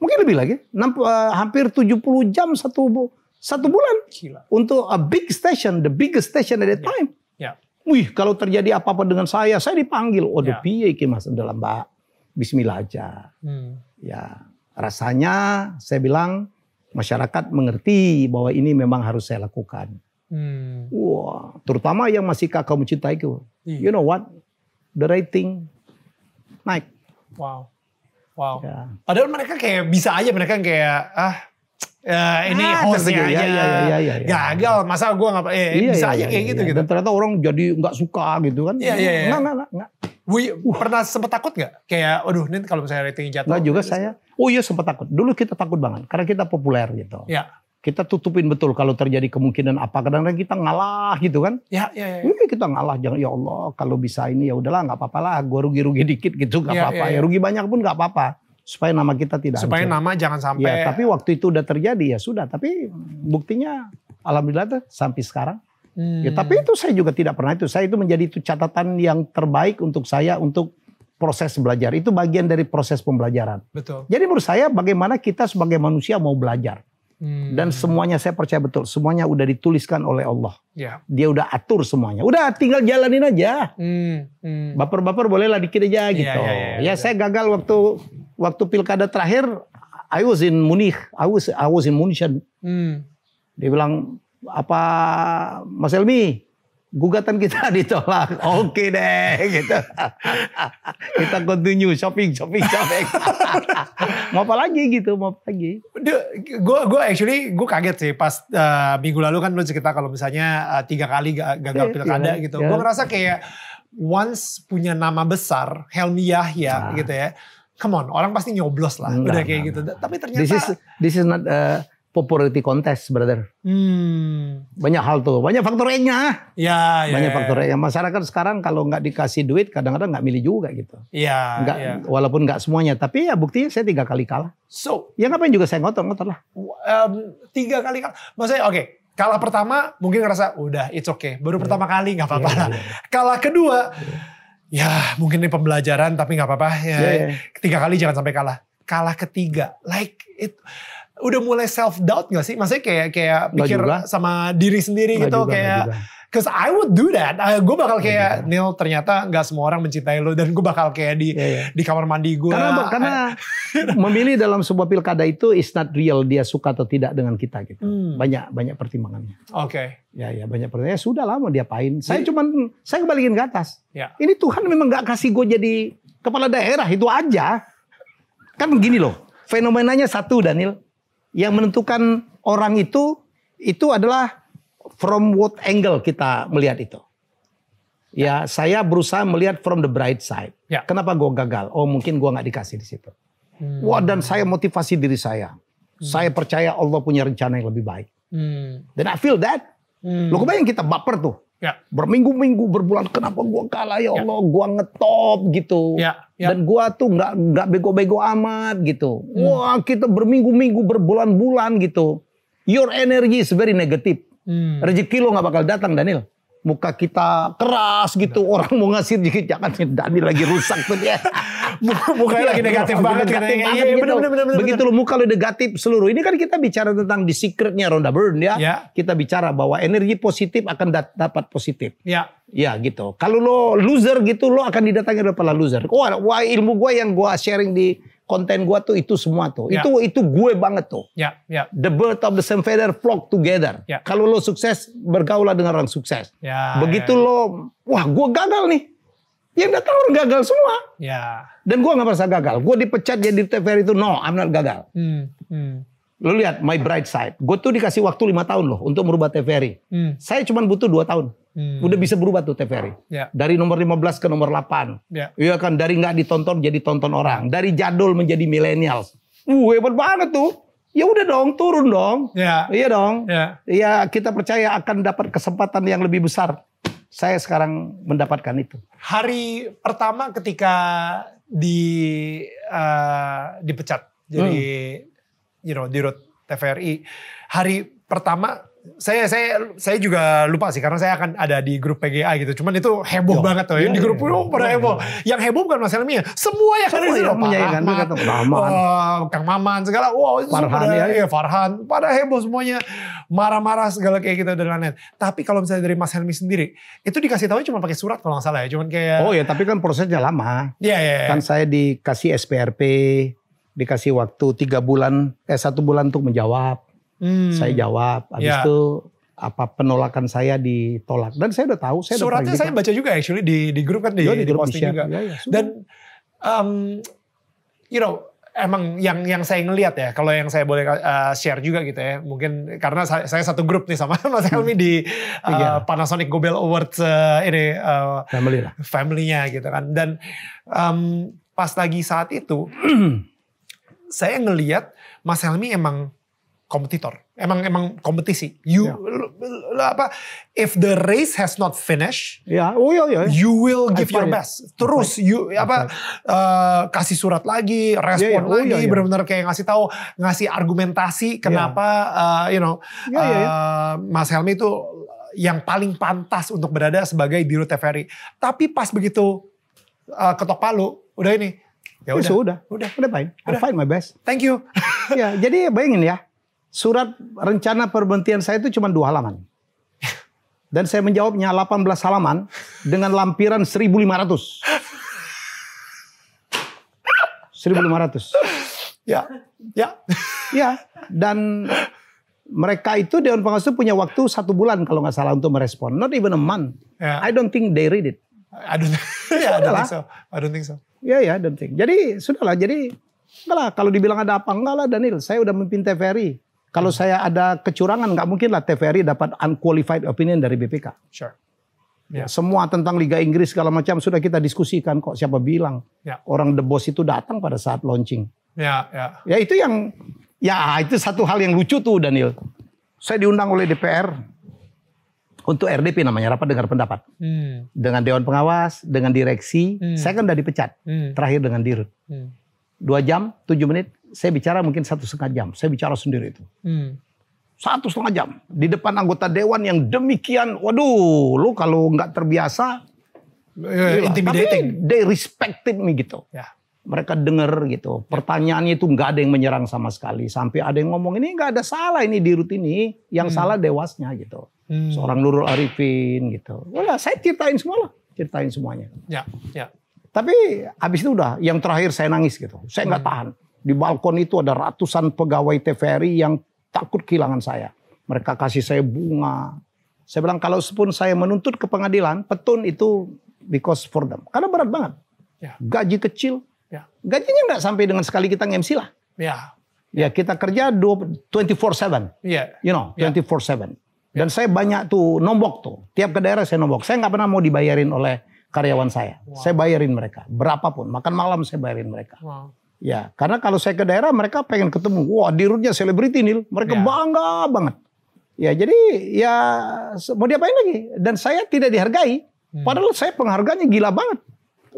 Mungkin lebih lagi, 6, uh, eh, hampir 70 jam satu satu bulan Gila. untuk a big station, the biggest station at that ya. time. Ya. Ya. Wih, kalau terjadi apa-apa dengan saya, saya dipanggil. Oh, ya. PA iki Mas dalam Mbak. Bismillah aja. Hmm. Ya, rasanya saya bilang masyarakat mengerti bahwa ini memang harus saya lakukan. Hmm. Wah, terutama yang masih kakak itu. Hmm. You know what? The rating naik. Wow. Wow. Ya. Padahal mereka kayak bisa aja mereka kayak ah Uh, ini ah, hostnya aja, ya, ya, ya, ya, ya, ya. gagal. Masa gue nggak, eh, ya, bisa ya, aja ya, kayak ya, gitu Ya. gitu. Dan ternyata orang jadi nggak suka gitu kan? Iya iya. iya. Enggak, enggak, enggak. uh. pernah sempat takut nggak? Kayak, aduh, ini kalau misalnya ratingnya jatuh. Enggak juga saya. Oh iya sempat takut. Dulu kita takut banget karena kita populer gitu. Iya kita tutupin betul kalau terjadi kemungkinan apa kadang-kadang kita ngalah gitu kan ya ya, ya. kita ngalah jangan ya Allah kalau bisa ini ya udahlah nggak apa-apa lah gue rugi-rugi dikit gitu nggak apa ya, apa-apa ya, ya. ya rugi banyak pun nggak apa-apa supaya nama kita tidak supaya hancur. nama jangan sampai ya, tapi waktu itu udah terjadi ya sudah tapi buktinya alhamdulillah tuh, sampai sekarang hmm. ya tapi itu saya juga tidak pernah itu saya itu menjadi itu catatan yang terbaik untuk saya untuk proses belajar itu bagian dari proses pembelajaran betul jadi menurut saya bagaimana kita sebagai manusia mau belajar dan semuanya saya percaya betul, semuanya udah dituliskan oleh Allah. Ya. Dia udah atur semuanya. Udah tinggal jalanin aja. Hmm. Hmm. Baper-baper bolehlah dikit aja gitu. Ya, ya, ya, ya, ya saya gagal waktu waktu pilkada terakhir. I was in Munich, I was I was in munich. Hmm. Dia bilang apa Mas Elmi gugatan kita ditolak. Oke okay deh gitu. kita continue shopping shopping shopping. mau apa lagi gitu, mau apa lagi? Gue gue actually gue kaget sih pas uh, minggu lalu kan lu cerita kalau misalnya uh, tiga kali gagal yeah, pilkada yeah, gitu. Yeah. Gue ngerasa kayak once punya nama besar Helmi Yahya nah. gitu ya. Come on, orang pasti nyoblos lah, nah, udah kayak nah, gitu. Nah. Tapi ternyata this is this is not uh, popularity contest, brother. Hmm. Banyak hal tuh, banyak faktornya. e Ya, ya. Banyak ya, faktornya. Ya. Masyarakat sekarang kalau nggak dikasih duit kadang-kadang nggak milih juga gitu. Iya. ya. walaupun nggak semuanya, tapi ya buktinya saya tiga kali kalah. So, ya ngapain juga saya ngotot-ngotot lah. Um, tiga kali kalah. Maksudnya oke, okay, kalah pertama mungkin ngerasa udah it's okay. Baru yeah. pertama kali nggak apa-apa yeah, lah. Yeah. Kalah kedua Ya mungkin ini pembelajaran tapi nggak apa-apa. Ya, yeah, yeah. Tiga kali jangan sampai kalah. Kalah ketiga, like it udah mulai self doubt gak sih? Maksudnya kayak kayak gak pikir juga. sama diri sendiri gak gitu juga, kayak Cause I would do that. Uh, ah, gue bakal kayak yeah. Neil ternyata nggak semua orang mencintai lo dan gue bakal kayak di yeah, yeah. di kamar mandi gue. Karena, karena memilih dalam sebuah pilkada itu is not real dia suka atau tidak dengan kita gitu. Hmm. Banyak banyak pertimbangannya. Oke. Okay. Ya ya banyak pertimbangannya. Ya, sudah lah mau diapain? Saya iya. cuman saya kebalikin ke atas. Yeah. Ini Tuhan memang nggak kasih gue jadi kepala daerah itu aja. Kan begini loh. Fenomenanya satu Daniel yang menentukan orang itu itu adalah from what angle kita melihat itu. Ya, ya saya berusaha melihat from the bright side. Ya. Kenapa gue gagal? Oh mungkin gue nggak dikasih di situ. Hmm. Wah dan saya motivasi diri saya. Hmm. Saya percaya Allah punya rencana yang lebih baik. Hmm. I feel that. Hmm. Lo kebayang kita baper tuh. Ya. Berminggu-minggu berbulan kenapa gue kalah ya, ya. Allah, ya. gue ngetop gitu. Ya. Ya. Dan gua tuh nggak nggak bego-bego amat gitu. Hmm. Wah kita berminggu-minggu berbulan-bulan gitu. Your energy is very negative. Hmm. Rezeki lo nggak bakal datang Daniel muka kita keras gitu nah. orang mau ngasih dikit jangan Dani lagi rusak tuh dia mukanya lagi negatif banget gitu. begitu lo muka lo negatif seluruh ini kan kita bicara tentang di secretnya Ronda Burn ya. ya kita bicara bahwa energi positif akan dapat positif ya ya gitu kalau lo loser gitu lo akan didatangi oleh para loser wah, wah ilmu gue yang gue sharing di konten gua tuh itu semua tuh. Yeah. Itu itu gue banget tuh. Ya, yeah, ya. Yeah. The birth of the same feather flock together. Yeah. Kalau lo sukses, bergaulah dengan orang sukses. Yeah, Begitu yeah, yeah. lo, wah gua gagal nih. Yang datang orang gagal semua. Yeah. Dan gua nggak merasa gagal. Gua dipecat jadi TVRI itu no, I'm not gagal. Hmm, hmm. Lu lihat my bright side. Gue tuh dikasih waktu lima tahun loh untuk merubah TVRI. Hmm. Saya cuma butuh dua tahun. Hmm. Udah bisa berubah tuh TVRI. Yeah. Dari nomor 15 ke nomor 8. Ya. Iya yeah. kan dari nggak ditonton jadi tonton orang. Dari jadul menjadi milenial. Wuh, hebat banget tuh. Ya udah dong, turun dong. Yeah. Iya dong. Ya. Iya yeah. kita percaya akan dapat kesempatan yang lebih besar. Saya sekarang mendapatkan itu. Hari pertama ketika di uh, dipecat. Jadi hmm you know di road TVRI hari pertama saya saya saya juga lupa sih karena saya akan ada di grup PGA gitu. Cuman itu heboh Yo, banget tuh. Iya, di grup itu iya, pada iya, heboh. Iya. Yang heboh bukan masalah Mia. Ya, semua yang ada di situ. kan, Uh, Kang Maman segala. Wow, Farhan ya. Iya, Farhan. Pada heboh semuanya. Marah-marah segala kayak gitu dan lain-lain. Tapi kalau misalnya dari Mas Helmi sendiri. Itu dikasih tahu cuma pakai surat kalau nggak salah ya. Cuman kayak. Oh ya tapi kan prosesnya lama. Iya, iya. iya. Kan saya dikasih SPRP dikasih waktu tiga bulan eh satu bulan untuk menjawab. Hmm. Saya jawab. Habis yeah. itu apa penolakan saya ditolak dan saya udah tahu saya suratnya saya baca juga actually di di grup kan di, iya, di, di posting juga ya, ya, dan um, you know emang yang yang saya ngelihat ya kalau yang saya boleh uh, share juga gitu ya mungkin karena saya, saya satu grup nih sama Mas hmm. Helmi di uh, yeah. Panasonic Gobel Awards uh, ini uh, family lah family-nya gitu kan dan um, pas lagi saat itu saya ngeliat Mas Helmi emang kompetitor. Emang emang kompetisi. You yeah. apa if the race has not finished, yeah. oh yeah, yeah. Ya. you will give your best. Terus you apa uh, kasih surat lagi, respon yeah, yeah. Oh, lagi, yeah, yeah. benar-benar kayak ngasih tahu, ngasih argumentasi kenapa yeah. Ya. uh, you know yeah, yeah, yeah. Uh, Mas Helmi itu yang paling pantas untuk berada sebagai dirut TVRI. Tapi pas begitu uh, ketok palu, udah ini Ya udah. Sudah. Udah. Udah fine. Udah. fine my best. Thank you. ya, jadi bayangin ya. Surat rencana perbentian saya itu cuma dua halaman. Dan saya menjawabnya 18 halaman dengan lampiran 1500. 1500. Ya. Ya. Ya. Dan mereka itu Dewan Pengawas itu punya waktu satu bulan kalau nggak salah untuk merespon. Not even a month. Yeah. I don't think they read it. I don't. yeah, I don't think so. I don't think so. Ya ya dan ting. Jadi sudahlah. Jadi enggak lah kalau dibilang ada apa enggak lah Daniel. Saya udah memimpin TVRI. Kalau saya ada kecurangan nggak mungkin lah TVRI dapat unqualified opinion dari BPK. Sure. Ya, yeah. Semua tentang Liga Inggris segala macam sudah kita diskusikan kok. Siapa bilang yeah. orang The Boss itu datang pada saat launching? Ya, ya. Ya itu yang ya itu satu hal yang lucu tuh Daniel. Saya diundang oleh DPR untuk RDP namanya rapat dengar pendapat hmm. dengan dewan pengawas dengan direksi hmm. saya kan udah dipecat hmm. terakhir dengan dirut hmm. dua jam tujuh menit saya bicara mungkin satu setengah jam saya bicara sendiri itu hmm. satu setengah jam di depan anggota dewan yang demikian waduh lu kalau nggak terbiasa uh, intimidating tapi they respected me gitu yeah mereka denger gitu. Pertanyaannya itu nggak ada yang menyerang sama sekali. Sampai ada yang ngomong ini nggak ada salah ini di rut ini, yang hmm. salah dewasnya gitu hmm. seorang Nurul Arifin gitu. Wala, saya ceritain semua lah, ceritain semuanya. Ya, ya. Tapi habis itu udah, yang terakhir saya nangis gitu. Saya nggak hmm. tahan. Di balkon itu ada ratusan pegawai TVRI yang takut kehilangan saya. Mereka kasih saya bunga. Saya bilang kalau sepun saya menuntut ke pengadilan, petun itu because for them. Karena berat banget. Ya. Gaji kecil. Ya. Gajinya nggak sampai dengan sekali kita ngemsi lah. Ya. Ya kita kerja 24/7. Yeah. Iya. You know, 24/7. Ya. Dan ya. saya banyak tuh nombok tuh. Tiap ke daerah saya nombok. Saya nggak pernah mau dibayarin oleh karyawan saya. Wow. Saya bayarin mereka. Berapapun. Makan malam saya bayarin mereka. Wow. Ya, karena kalau saya ke daerah mereka pengen ketemu. Wah, dirutnya selebriti nih. Mereka ya. bangga banget. Ya, jadi ya mau diapain lagi? Dan saya tidak dihargai. Hmm. Padahal saya penghargaannya gila banget.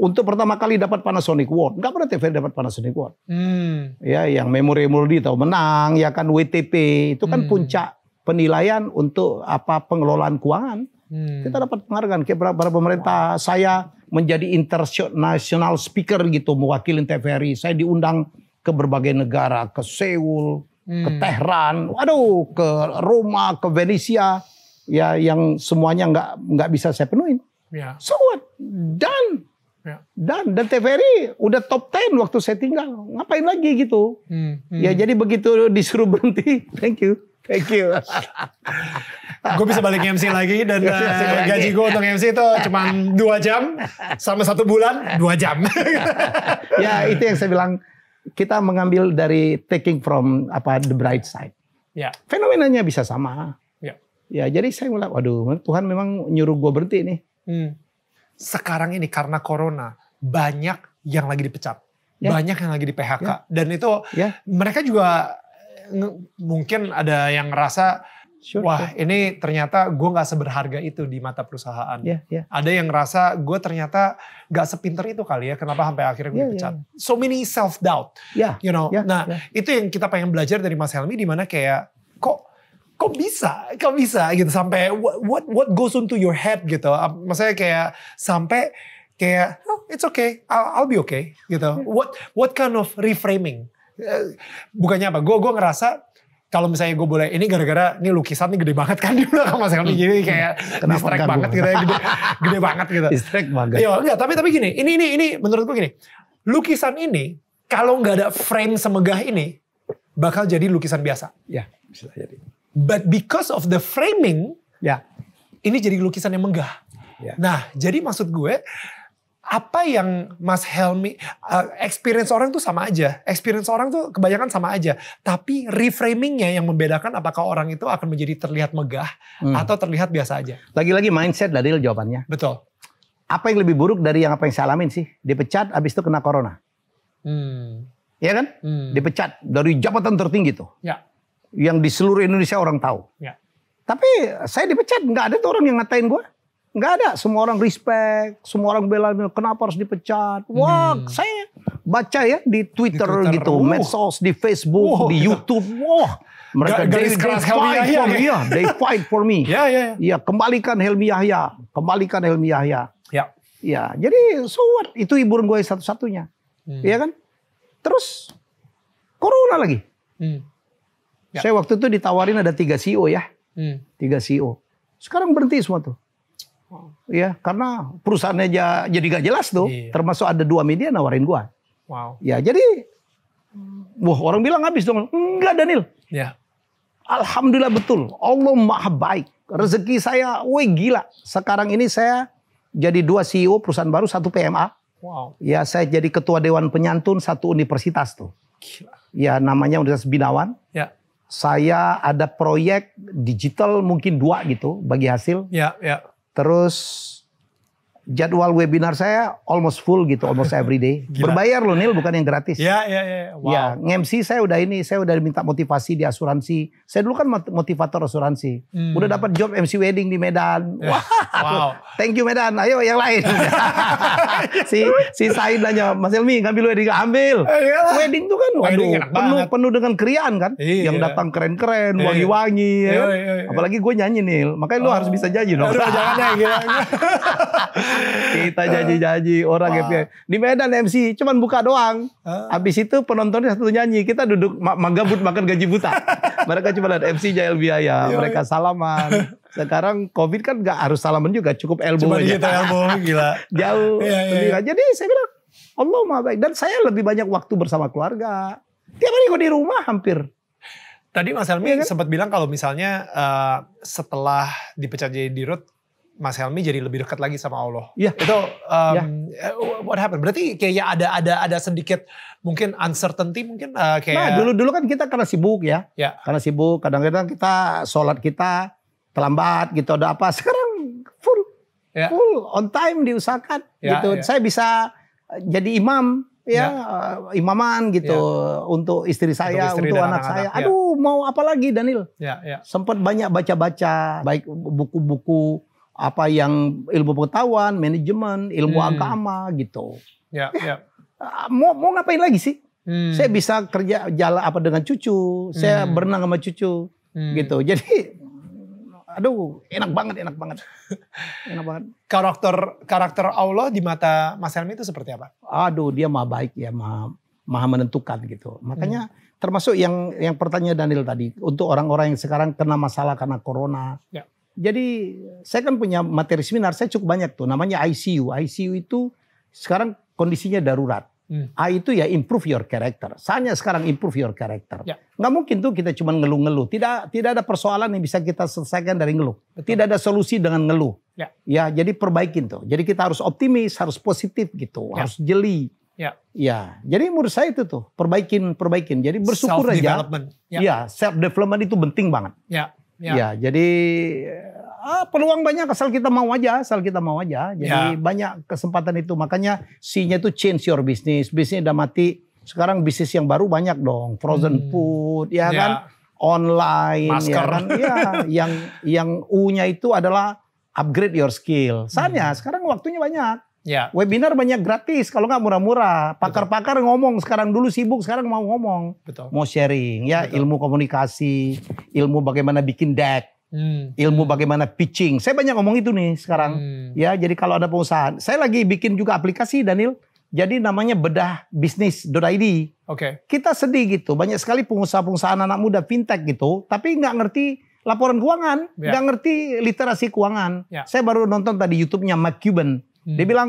Untuk pertama kali dapat Panasonic Award, nggak pernah TV dapat Panasonic Award. Hmm. Ya, yang Memori Murdi tahu menang, ya kan WTP itu kan hmm. puncak penilaian untuk apa pengelolaan keuangan. Hmm. Kita dapat penghargaan kayak para pemerintah wow. saya menjadi international speaker gitu mewakili TVRI. Saya diundang ke berbagai negara, ke Seoul, hmm. ke Tehran, waduh, ke Roma, ke Venesia ya yang semuanya nggak nggak bisa saya penuhin. Yeah. So what? Done. Ya. Dan dan TVRI udah top 10 waktu saya tinggal. Ngapain lagi gitu? Hmm, hmm. Ya jadi begitu disuruh berhenti. Thank you. Thank you. gue bisa balik MC lagi dan uh, gaji gue untuk MC itu cuma dua jam sama satu bulan dua jam. ya itu yang saya bilang kita mengambil dari taking from apa the bright side. Ya. Fenomenanya bisa sama. Ya. Ya jadi saya mulai waduh Tuhan memang nyuruh gue berhenti nih. Hmm. Sekarang ini karena corona banyak yang lagi dipecat. Ya. Banyak yang lagi di PHK. Ya. Dan itu ya. mereka juga mungkin ada yang ngerasa Sure, Wah, sure. ini ternyata gue nggak seberharga itu di mata perusahaan. Yeah, yeah. Ada yang ngerasa gue ternyata nggak sepinter itu kali ya. Kenapa sampai akhirnya gue yeah, dipecat? So many self doubt. Yeah, you know. Yeah, nah, yeah. itu yang kita pengen belajar dari Mas Helmi. Di mana kayak kok kok bisa, kok bisa gitu sampai what what, what goes into your head gitu. Maksudnya kayak sampai kayak oh, it's okay, I'll, I'll be okay gitu. Yeah. What what kind of reframing? bukannya apa? Gue gue ngerasa kalau misalnya gue boleh ini gara-gara ini lukisan ini gede banget kan di belakang Mas Helmi jadi kayak Kenapa banget gitu ya gede, gede banget gitu. Distract banget. Iya, nggak tapi tapi gini, ini ini ini menurut gue gini. Lukisan ini kalau nggak ada frame semegah ini bakal jadi lukisan biasa. Ya, bisa jadi. But because of the framing, ya, ini jadi lukisan yang megah. Ya. Nah, jadi maksud gue apa yang Mas Helmi uh, experience orang tuh sama aja, experience orang tuh kebanyakan sama aja, tapi reframingnya yang membedakan apakah orang itu akan menjadi terlihat megah hmm. atau terlihat biasa aja. Lagi-lagi mindset dari jawabannya. Betul. Apa yang lebih buruk dari yang apa yang saya alamin sih? Dipecat, abis itu kena corona. Hmm. Ya kan? Hmm. Dipecat dari jabatan tertinggi tuh. Ya. Yang di seluruh Indonesia orang tahu. Ya. Tapi saya dipecat, nggak ada tuh orang yang ngatain gue nggak ada semua orang respect semua orang bela kenapa harus dipecat wah hmm. saya baca ya di Twitter, di Twitter gitu medsos di Facebook di YouTube wah mereka G garis they, keras ya? they fight for me ya. they fight for me ya ya ya iya, kembalikan Helmi Yahya kembalikan Helmi Yahya ya ya jadi so what itu hiburan gue satu-satunya hmm. Iya kan terus corona lagi hmm. ya. saya waktu itu ditawarin ada tiga CEO ya hmm. tiga CEO sekarang berhenti semua tuh Ya, karena perusahaannya aja jadi gak jelas tuh. Iya. Termasuk ada dua media nawarin gua. Wow. Ya, jadi wah orang bilang habis dong. Enggak, Daniel. Ya. Alhamdulillah betul. Allah Maha baik. Rezeki saya woi gila. Sekarang ini saya jadi dua CEO perusahaan baru, satu PMA. Wow. Ya, saya jadi ketua dewan penyantun satu universitas tuh. Gila. Ya, namanya Universitas Binawan. Ya saya ada proyek digital mungkin dua gitu bagi hasil. Ya, ya. Terus jadwal webinar saya almost full gitu, almost every day. Berbayar loh Nil, bukan yang gratis. Iya, iya, iya. Wow. Ya, MC saya udah ini, saya udah minta motivasi di asuransi. Saya dulu kan motivator asuransi. Hmm. Udah dapat job MC wedding di Medan. Yeah. Eh, wow. Thank you Medan. Ayo yang lain. si si Said nanya, Mas Elmi ngambil wedding ambil. Eh, iyalah. Wedding tuh kan waduh, penuh penuh dengan keriaan kan. Iya. Yang datang keren-keren, iya, iya. wangi-wangi ya kan? Apalagi gue nyanyi Neil. makanya oh. lu harus oh. bisa nyanyi dong. Aduh, jangan ya, kita janji-janji orang wow. ya. Di Medan MC cuman buka doang. Habis itu penontonnya satu nyanyi, kita duduk manggabut makan gaji buta. mereka cuma lihat MC Jail Biaya, mereka salaman. Sekarang Covid kan gak harus salaman juga, cukup elbow cuma aja. elbow gila. Jauh. Iya, iya, iya. Jadi saya bilang, Allah maha baik. Dan saya lebih banyak waktu bersama keluarga. Tiap hari kok di rumah hampir. Tadi Mas Helmi iya kan? sempat bilang kalau misalnya uh, setelah dipecat jadi dirut Mas Helmi jadi lebih dekat lagi sama Allah. Iya. Itu um, ya. what happened? Berarti kayak ada ada ada sedikit mungkin uncertainty mungkin uh, kayak. Nah dulu dulu kan kita karena sibuk ya. ya. Karena sibuk kadang-kadang kita sholat kita terlambat gitu ada apa. Sekarang full ya. full on time diusahakan ya, gitu. Ya. Saya bisa jadi imam ya, ya. Eh, imaman gitu ya. untuk istri saya, untuk, istri untuk anak, anak saya. Anak, ya. Aduh, ya. mau apa lagi Daniel? Ya, ya. Sempat banyak baca-baca baik buku-buku apa yang ilmu pengetahuan, manajemen, ilmu hmm. agama gitu. Ya, ya. Ah, mau mau ngapain lagi sih? Hmm. Saya bisa kerja jalan apa dengan cucu, hmm. saya berenang sama cucu hmm. gitu. Jadi aduh, enak banget, enak banget. enak banget. Karakter karakter Allah di mata Mas Helmi itu seperti apa? Aduh, dia mah baik ya, mah maha menentukan gitu. Makanya hmm. termasuk yang yang pertanyaan Daniel tadi untuk orang-orang yang sekarang kena masalah karena corona. Ya jadi saya kan punya materi seminar, saya cukup banyak tuh. Namanya ICU. ICU itu sekarang kondisinya darurat. Hmm. A itu ya improve your character. Saatnya sekarang improve your character. Ya. Nggak mungkin tuh kita cuma ngeluh-ngeluh. Tidak tidak ada persoalan yang bisa kita selesaikan dari ngeluh. Betul. Tidak ada solusi dengan ngeluh. Ya. ya jadi perbaikin tuh. Jadi kita harus optimis, harus positif gitu, ya. harus jeli. Ya. ya. Jadi menurut saya itu tuh perbaikin perbaikin. Jadi bersyukur self aja. Ya. ya self development itu penting banget. Ya. Ya, ya jadi ah, peluang banyak asal kita mau aja, asal kita mau aja. Jadi ya. banyak kesempatan itu. Makanya C-nya itu change your business. Bisnis udah mati. Sekarang bisnis yang baru banyak dong. Frozen hmm. food, ya, ya kan? Online, ya Masker. ya kan? ya, yang yang U-nya itu adalah upgrade your skill. Saatnya hmm. sekarang waktunya banyak. Ya. Webinar banyak gratis, kalau nggak murah-murah. Pakar-pakar ngomong sekarang dulu sibuk, sekarang mau ngomong, Betul. mau sharing, ya Betul. ilmu komunikasi, ilmu bagaimana bikin deck, hmm. ilmu bagaimana pitching. Saya banyak ngomong itu nih sekarang, hmm. ya. Jadi kalau ada perusahaan, saya lagi bikin juga aplikasi, Daniel. Jadi namanya bedah ID. Oke. Okay. Kita sedih gitu, banyak sekali pengusaha-pengusaha anak muda fintech gitu, tapi nggak ngerti laporan keuangan, ya. nggak yeah. ngerti literasi keuangan. Yeah. Saya baru nonton tadi YouTube-nya Mac Cuban Hmm. Dia bilang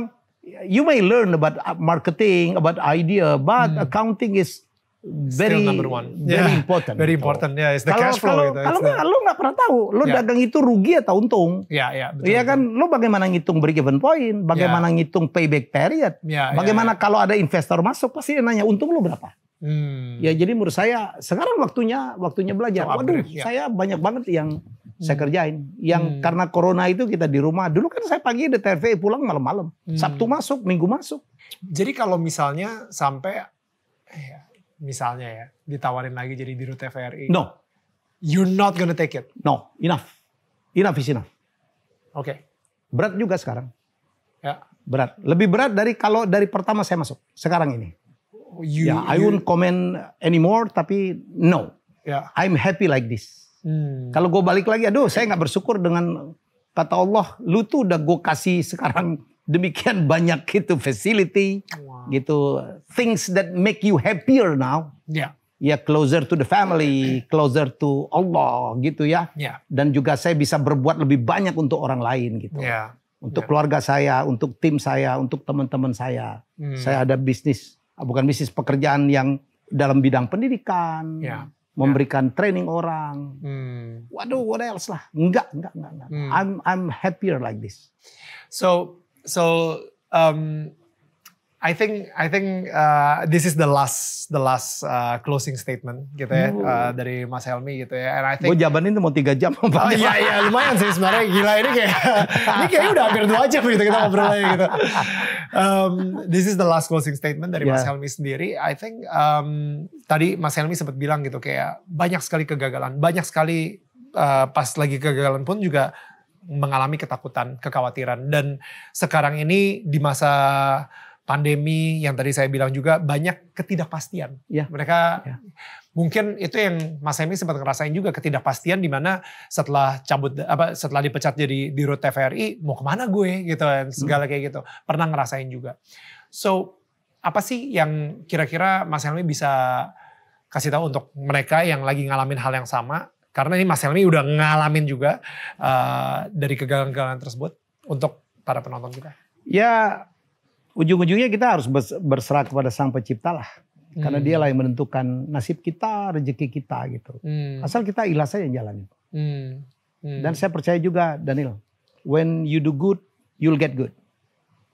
you may learn about marketing, about idea, but hmm. accounting is very Still very yeah. important. Very important. Ya, yeah, it's kalau, cash kalau, Kalau nggak, lo nggak pernah tahu, lo yeah. dagang itu rugi atau untung. Iya, yeah, iya. Yeah, iya kan, lo bagaimana ngitung break even point, bagaimana yeah. ngitung payback period, yeah, bagaimana yeah, yeah. kalau ada investor masuk pasti dia nanya untung lo berapa. Hmm. Ya jadi menurut saya sekarang waktunya waktunya belajar. Waduh, yeah. saya banyak banget yang saya hmm. kerjain. Yang hmm. karena corona itu kita di rumah. Dulu kan saya pagi di TV pulang malam-malam. Hmm. Sabtu masuk, Minggu masuk. Jadi kalau misalnya sampai eh, ya, misalnya ya ditawarin lagi jadi di TVRI. No. You're not gonna take it. No, enough. Enough is enough. Oke. Okay. Berat juga sekarang. Ya. Berat. Lebih berat dari kalau dari pertama saya masuk sekarang ini. You, yeah, I you, won't comment anymore tapi no. Yeah. I'm happy like this Hmm. Kalau gue balik lagi, aduh saya nggak bersyukur dengan kata Allah, lu tuh udah gue kasih sekarang demikian banyak gitu facility, wow. gitu things that make you happier now. Yeah. Ya closer to the family, closer to Allah gitu ya. Yeah. Dan juga saya bisa berbuat lebih banyak untuk orang lain gitu. Yeah. Untuk yeah. keluarga saya, untuk tim saya, untuk teman-teman saya. Hmm. Saya ada bisnis, bukan bisnis pekerjaan yang dalam bidang pendidikan. Yeah memberikan yeah. training orang. Hmm. Waduh, what else lah? Enggak, enggak, enggak. enggak. Hmm. I'm I'm happier like this. So so um, I think I think uh, this is the last the last uh, closing statement gitu ya uh, dari Mas Helmi gitu ya. And I think gue jabanin tuh mau tiga jam. Oh iya iya lumayan sih sebenarnya gila ini kayak ini kayak udah hampir dua jam gitu kita ngobrolnya gitu. Um, this is the last closing statement dari yeah. Mas Helmi sendiri. I think um, tadi Mas Helmi sempat bilang gitu kayak banyak sekali kegagalan, banyak sekali uh, pas lagi kegagalan pun juga mengalami ketakutan, kekhawatiran dan sekarang ini di masa pandemi yang tadi saya bilang juga banyak ketidakpastian. Ya. Mereka ya. mungkin itu yang Mas Helmi sempat ngerasain juga ketidakpastian di mana setelah cabut apa setelah dipecat jadi di rut TVRI mau kemana gue gitu dan hmm. segala kayak gitu. Pernah ngerasain juga. So apa sih yang kira-kira Mas Helmi bisa kasih tahu untuk mereka yang lagi ngalamin hal yang sama? Karena ini Mas Helmi udah ngalamin juga uh, dari kegagalan-kegagalan tersebut untuk para penonton kita. Ya ujung-ujungnya kita harus berserah kepada Sang Pencipta lah. Hmm. Karena dialah yang menentukan nasib kita, rezeki kita gitu. Hmm. Asal kita ilah saja jalanin. Hmm. Hmm. Dan saya percaya juga Daniel, when you do good, you'll get good.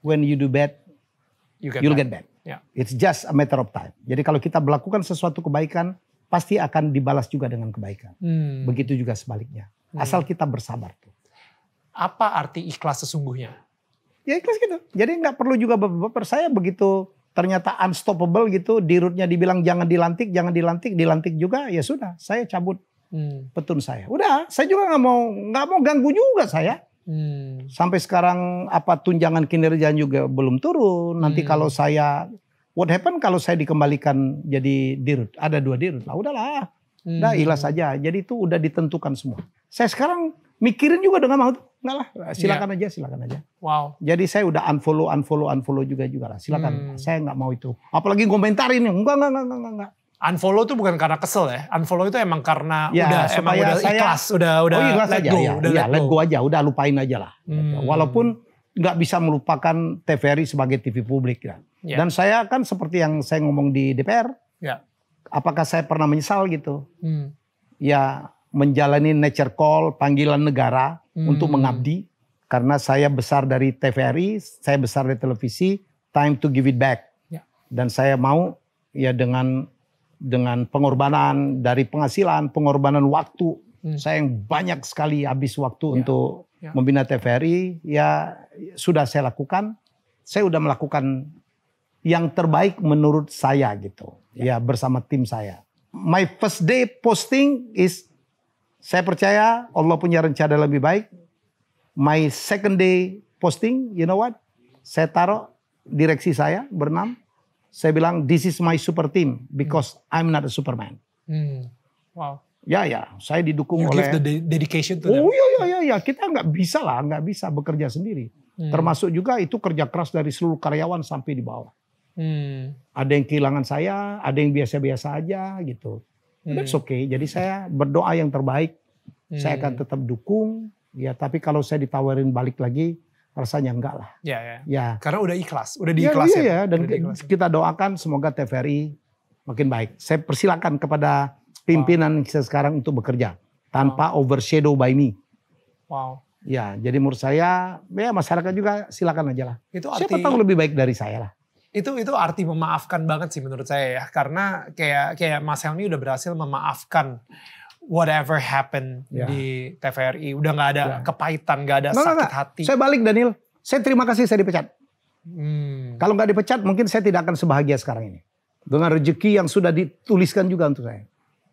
When you do bad, you get you'll bad. get bad. Yeah. It's just a matter of time. Jadi kalau kita melakukan sesuatu kebaikan, pasti akan dibalas juga dengan kebaikan. Hmm. Begitu juga sebaliknya. Hmm. Asal kita bersabar. Apa arti ikhlas sesungguhnya? ya ikhlas gitu. Jadi nggak perlu juga baper saya begitu ternyata unstoppable gitu di rootnya dibilang jangan dilantik, jangan dilantik, dilantik juga ya sudah saya cabut hmm. petun saya. Udah saya juga nggak mau nggak mau ganggu juga saya. Hmm. Sampai sekarang apa tunjangan kinerja juga belum turun. Nanti hmm. kalau saya what happen kalau saya dikembalikan jadi dirut ada dua dirut lah udahlah. Hmm. Udah ikhlas saja. Jadi itu udah ditentukan semua. Saya sekarang mikirin juga dengan mau enggak lah iya. silakan yeah. aja silakan aja wow jadi saya udah unfollow unfollow unfollow juga juga lah silakan hmm. saya nggak mau itu apalagi komentarin enggak enggak enggak enggak enggak Unfollow itu bukan karena kesel ya. Unfollow itu emang karena ya, udah emang udah saya, udah udah oh, ikhlas let aja, go, ya, udah ya, let go. aja, udah lupain aja lah. Hmm. Walaupun nggak bisa melupakan TVRI sebagai TV publik ya. ya. Dan saya kan seperti yang saya ngomong di DPR, Ya. apakah saya pernah menyesal gitu? Hmm. Ya menjalani nature call panggilan negara hmm. untuk mengabdi karena saya besar dari TVRI, saya besar dari televisi, time to give it back. Ya. Dan saya mau ya dengan dengan pengorbanan dari penghasilan, pengorbanan waktu. Hmm. Saya yang banyak sekali habis waktu ya. untuk ya. membina TVRI, ya sudah saya lakukan. Saya sudah melakukan yang terbaik menurut saya gitu. Ya, ya bersama tim saya. My first day posting is saya percaya Allah punya rencana lebih baik. My second day posting, you know what? Saya taruh direksi saya bernam. Saya bilang this is my super team because I'm not a superman. Hmm. Wow. Ya ya, saya didukung you oleh. Give the dedication to them. Oh ya, ya ya ya, kita nggak bisa lah, nggak bisa bekerja sendiri. Hmm. Termasuk juga itu kerja keras dari seluruh karyawan sampai di bawah. Hmm. Ada yang kehilangan saya, ada yang biasa-biasa aja gitu. Hmm. That's okay. Jadi saya berdoa yang terbaik. Hmm. Saya akan hmm. tetap dukung. Ya, tapi kalau saya ditawarin balik lagi, rasanya enggak lah. Ya, ya. ya. Karena udah ikhlas, udah ya, diiklasin. Iya, ya, iya, ya. dan kita doakan semoga TVRI makin baik. Saya persilakan kepada pimpinan wow. saya sekarang untuk bekerja tanpa wow. overshadow by me. Wow. Ya, jadi menurut saya, ya masyarakat juga silakan aja lah. Itu arti, Siapa tahu lebih baik dari saya lah itu itu arti memaafkan banget sih menurut saya ya karena kayak kayak Mas Helmi udah berhasil memaafkan whatever happen yeah. di TVRI udah nggak ada yeah. kepahitan nggak ada nah, sakit hati saya balik Daniel saya terima kasih saya dipecat hmm. kalau nggak dipecat mungkin saya tidak akan sebahagia sekarang ini dengan rezeki yang sudah dituliskan juga untuk saya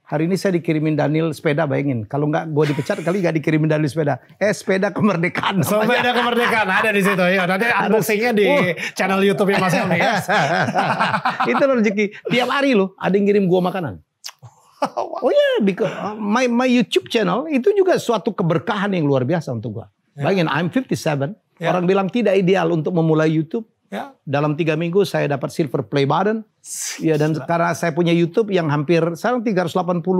Hari ini saya dikirimin Daniel sepeda bayangin. Kalau nggak gue dipecat kali nggak dikirimin Daniel sepeda. Eh sepeda kemerdekaan. Namanya. Sepeda kemerdekaan ada di situ ya. Nanti unboxingnya di uh. channel YouTube-nya Mas Helmi ya. Itu rezeki. Tiap hari loh ada yang kirim gue makanan. Oh ya, yeah, uh, my my YouTube channel itu juga suatu keberkahan yang luar biasa untuk gue. Ya. Bayangin, I'm 57. Yeah. Orang bilang tidak ideal untuk memulai YouTube. Ya. Dalam tiga minggu saya dapat silver play button. Ya dan karena saya punya YouTube yang hampir sekarang 380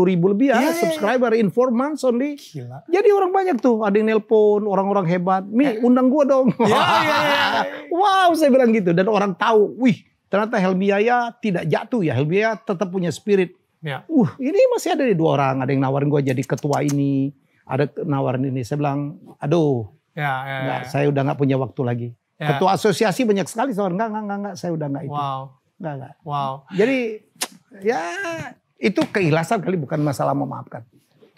ribu lebih ya ya subscriber in four months only. Gila. Jadi orang banyak tuh ada yang nelpon orang-orang hebat. Mi eh. undang gua dong. ya, ya, ya. wow saya bilang gitu dan orang tahu. Wih ternyata Helmiaya tidak jatuh ya Helmiaya tetap punya spirit. Ya. Uh ini masih ada di dua orang ada yang nawarin gua jadi ketua ini ada nawarin ini saya bilang aduh. Ya, ya, ya. ya. saya udah nggak punya waktu lagi. Ya. Ketua asosiasi banyak sekali soal enggak, enggak, enggak, enggak, saya udah enggak itu. Wow. Enggak, enggak. Wow. Jadi ya itu keikhlasan kali bukan masalah memaafkan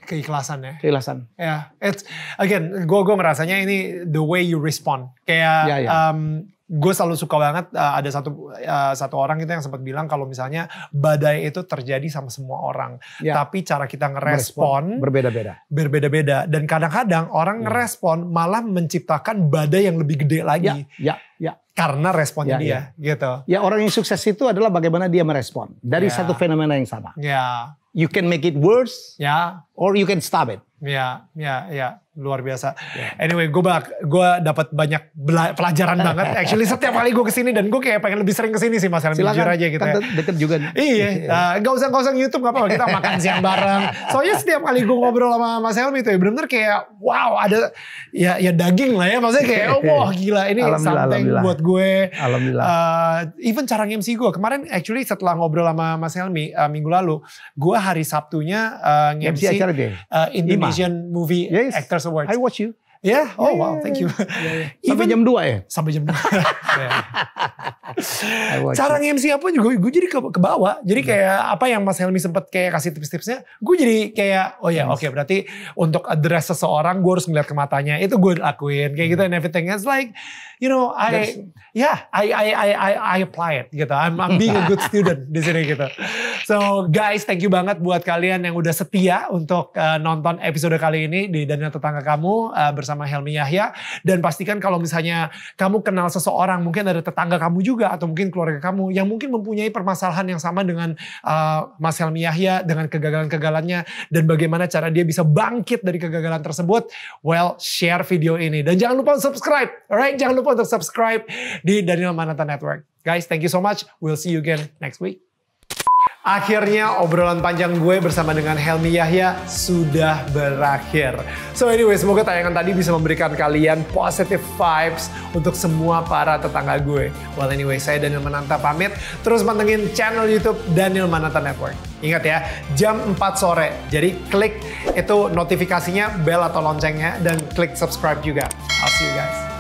keikhlasan ya. Keikhlasan. Ya, it's again, gue gue ngerasanya ini the way you respond. Kayak ya, ya. Um, gue selalu suka banget uh, ada satu uh, satu orang itu yang sempat bilang kalau misalnya badai itu terjadi sama semua orang ya. tapi cara kita ngerespon berbeda-beda berbeda-beda dan kadang-kadang orang ya. ngerespon malah menciptakan badai yang lebih gede lagi ya ya, ya. karena responnya ya, dia ya. gitu ya orang yang sukses itu adalah bagaimana dia merespon dari ya. satu fenomena yang sama ya you can make it worse ya or you can stop it ya ya ya luar biasa. Yeah. Anyway, gue bak, gue dapat banyak bela, pelajaran banget. Actually setiap kali gue kesini dan gue kayak pengen lebih sering kesini sih Mas Helmi. Jujur aja gitu. Kan ya. deket juga. Nih. Iya, uh, iya. eh, gak usah gak usah YouTube nggak apa-apa kita makan siang bareng. Soalnya setiap kali gue ngobrol sama Mas Helmi itu ya benar-benar kayak wow ada ya ya daging lah ya. Maksudnya kayak oh, wah gila ini something buat gue. Alhamdulillah. Uh, even cara MC gue kemarin actually setelah ngobrol sama Mas Helmi uh, minggu lalu, gue hari Sabtunya uh, MC, Uh, Indonesian Ima. Movie yes. Actors Awards. I watch you. Ya, yeah? oh yeah, wow, thank you. Yeah, yeah. Sampai Even, jam 2 ya? Sampai jam 2. yeah. Cara mc apa juga gue jadi ke, ke bawah. Jadi yeah. kayak apa yang Mas Helmi sempat kayak kasih tips-tipsnya, gue jadi kayak oh ya, yeah, oke okay, berarti untuk address seseorang gue harus ngeliat ke matanya. Itu gue lakuin kayak iya. gitu and everything. It's like you know I yeah I I I I apply it gitu. I'm I'm being a good student di sini gitu. So guys, thank you banget buat kalian yang udah setia untuk uh, nonton episode kali ini di Daniel Tetangga Kamu uh, bersama Helmi Yahya dan pastikan kalau misalnya kamu kenal seseorang mungkin ada tetangga kamu juga atau mungkin keluarga kamu yang mungkin mempunyai permasalahan yang sama dengan uh, Mas Helmi Yahya dengan kegagalan-kegagalannya dan bagaimana cara dia bisa bangkit dari kegagalan tersebut. Well, share video ini dan jangan lupa subscribe. Alright, jangan lupa lupa untuk subscribe di Daniel Mananta Network. Guys, thank you so much. We'll see you again next week. Akhirnya obrolan panjang gue bersama dengan Helmi Yahya sudah berakhir. So anyway, semoga tayangan tadi bisa memberikan kalian positive vibes untuk semua para tetangga gue. Well anyway, saya Daniel Mananta pamit. Terus pantengin channel Youtube Daniel Mananta Network. Ingat ya, jam 4 sore. Jadi klik itu notifikasinya, bell atau loncengnya, dan klik subscribe juga. I'll see you guys.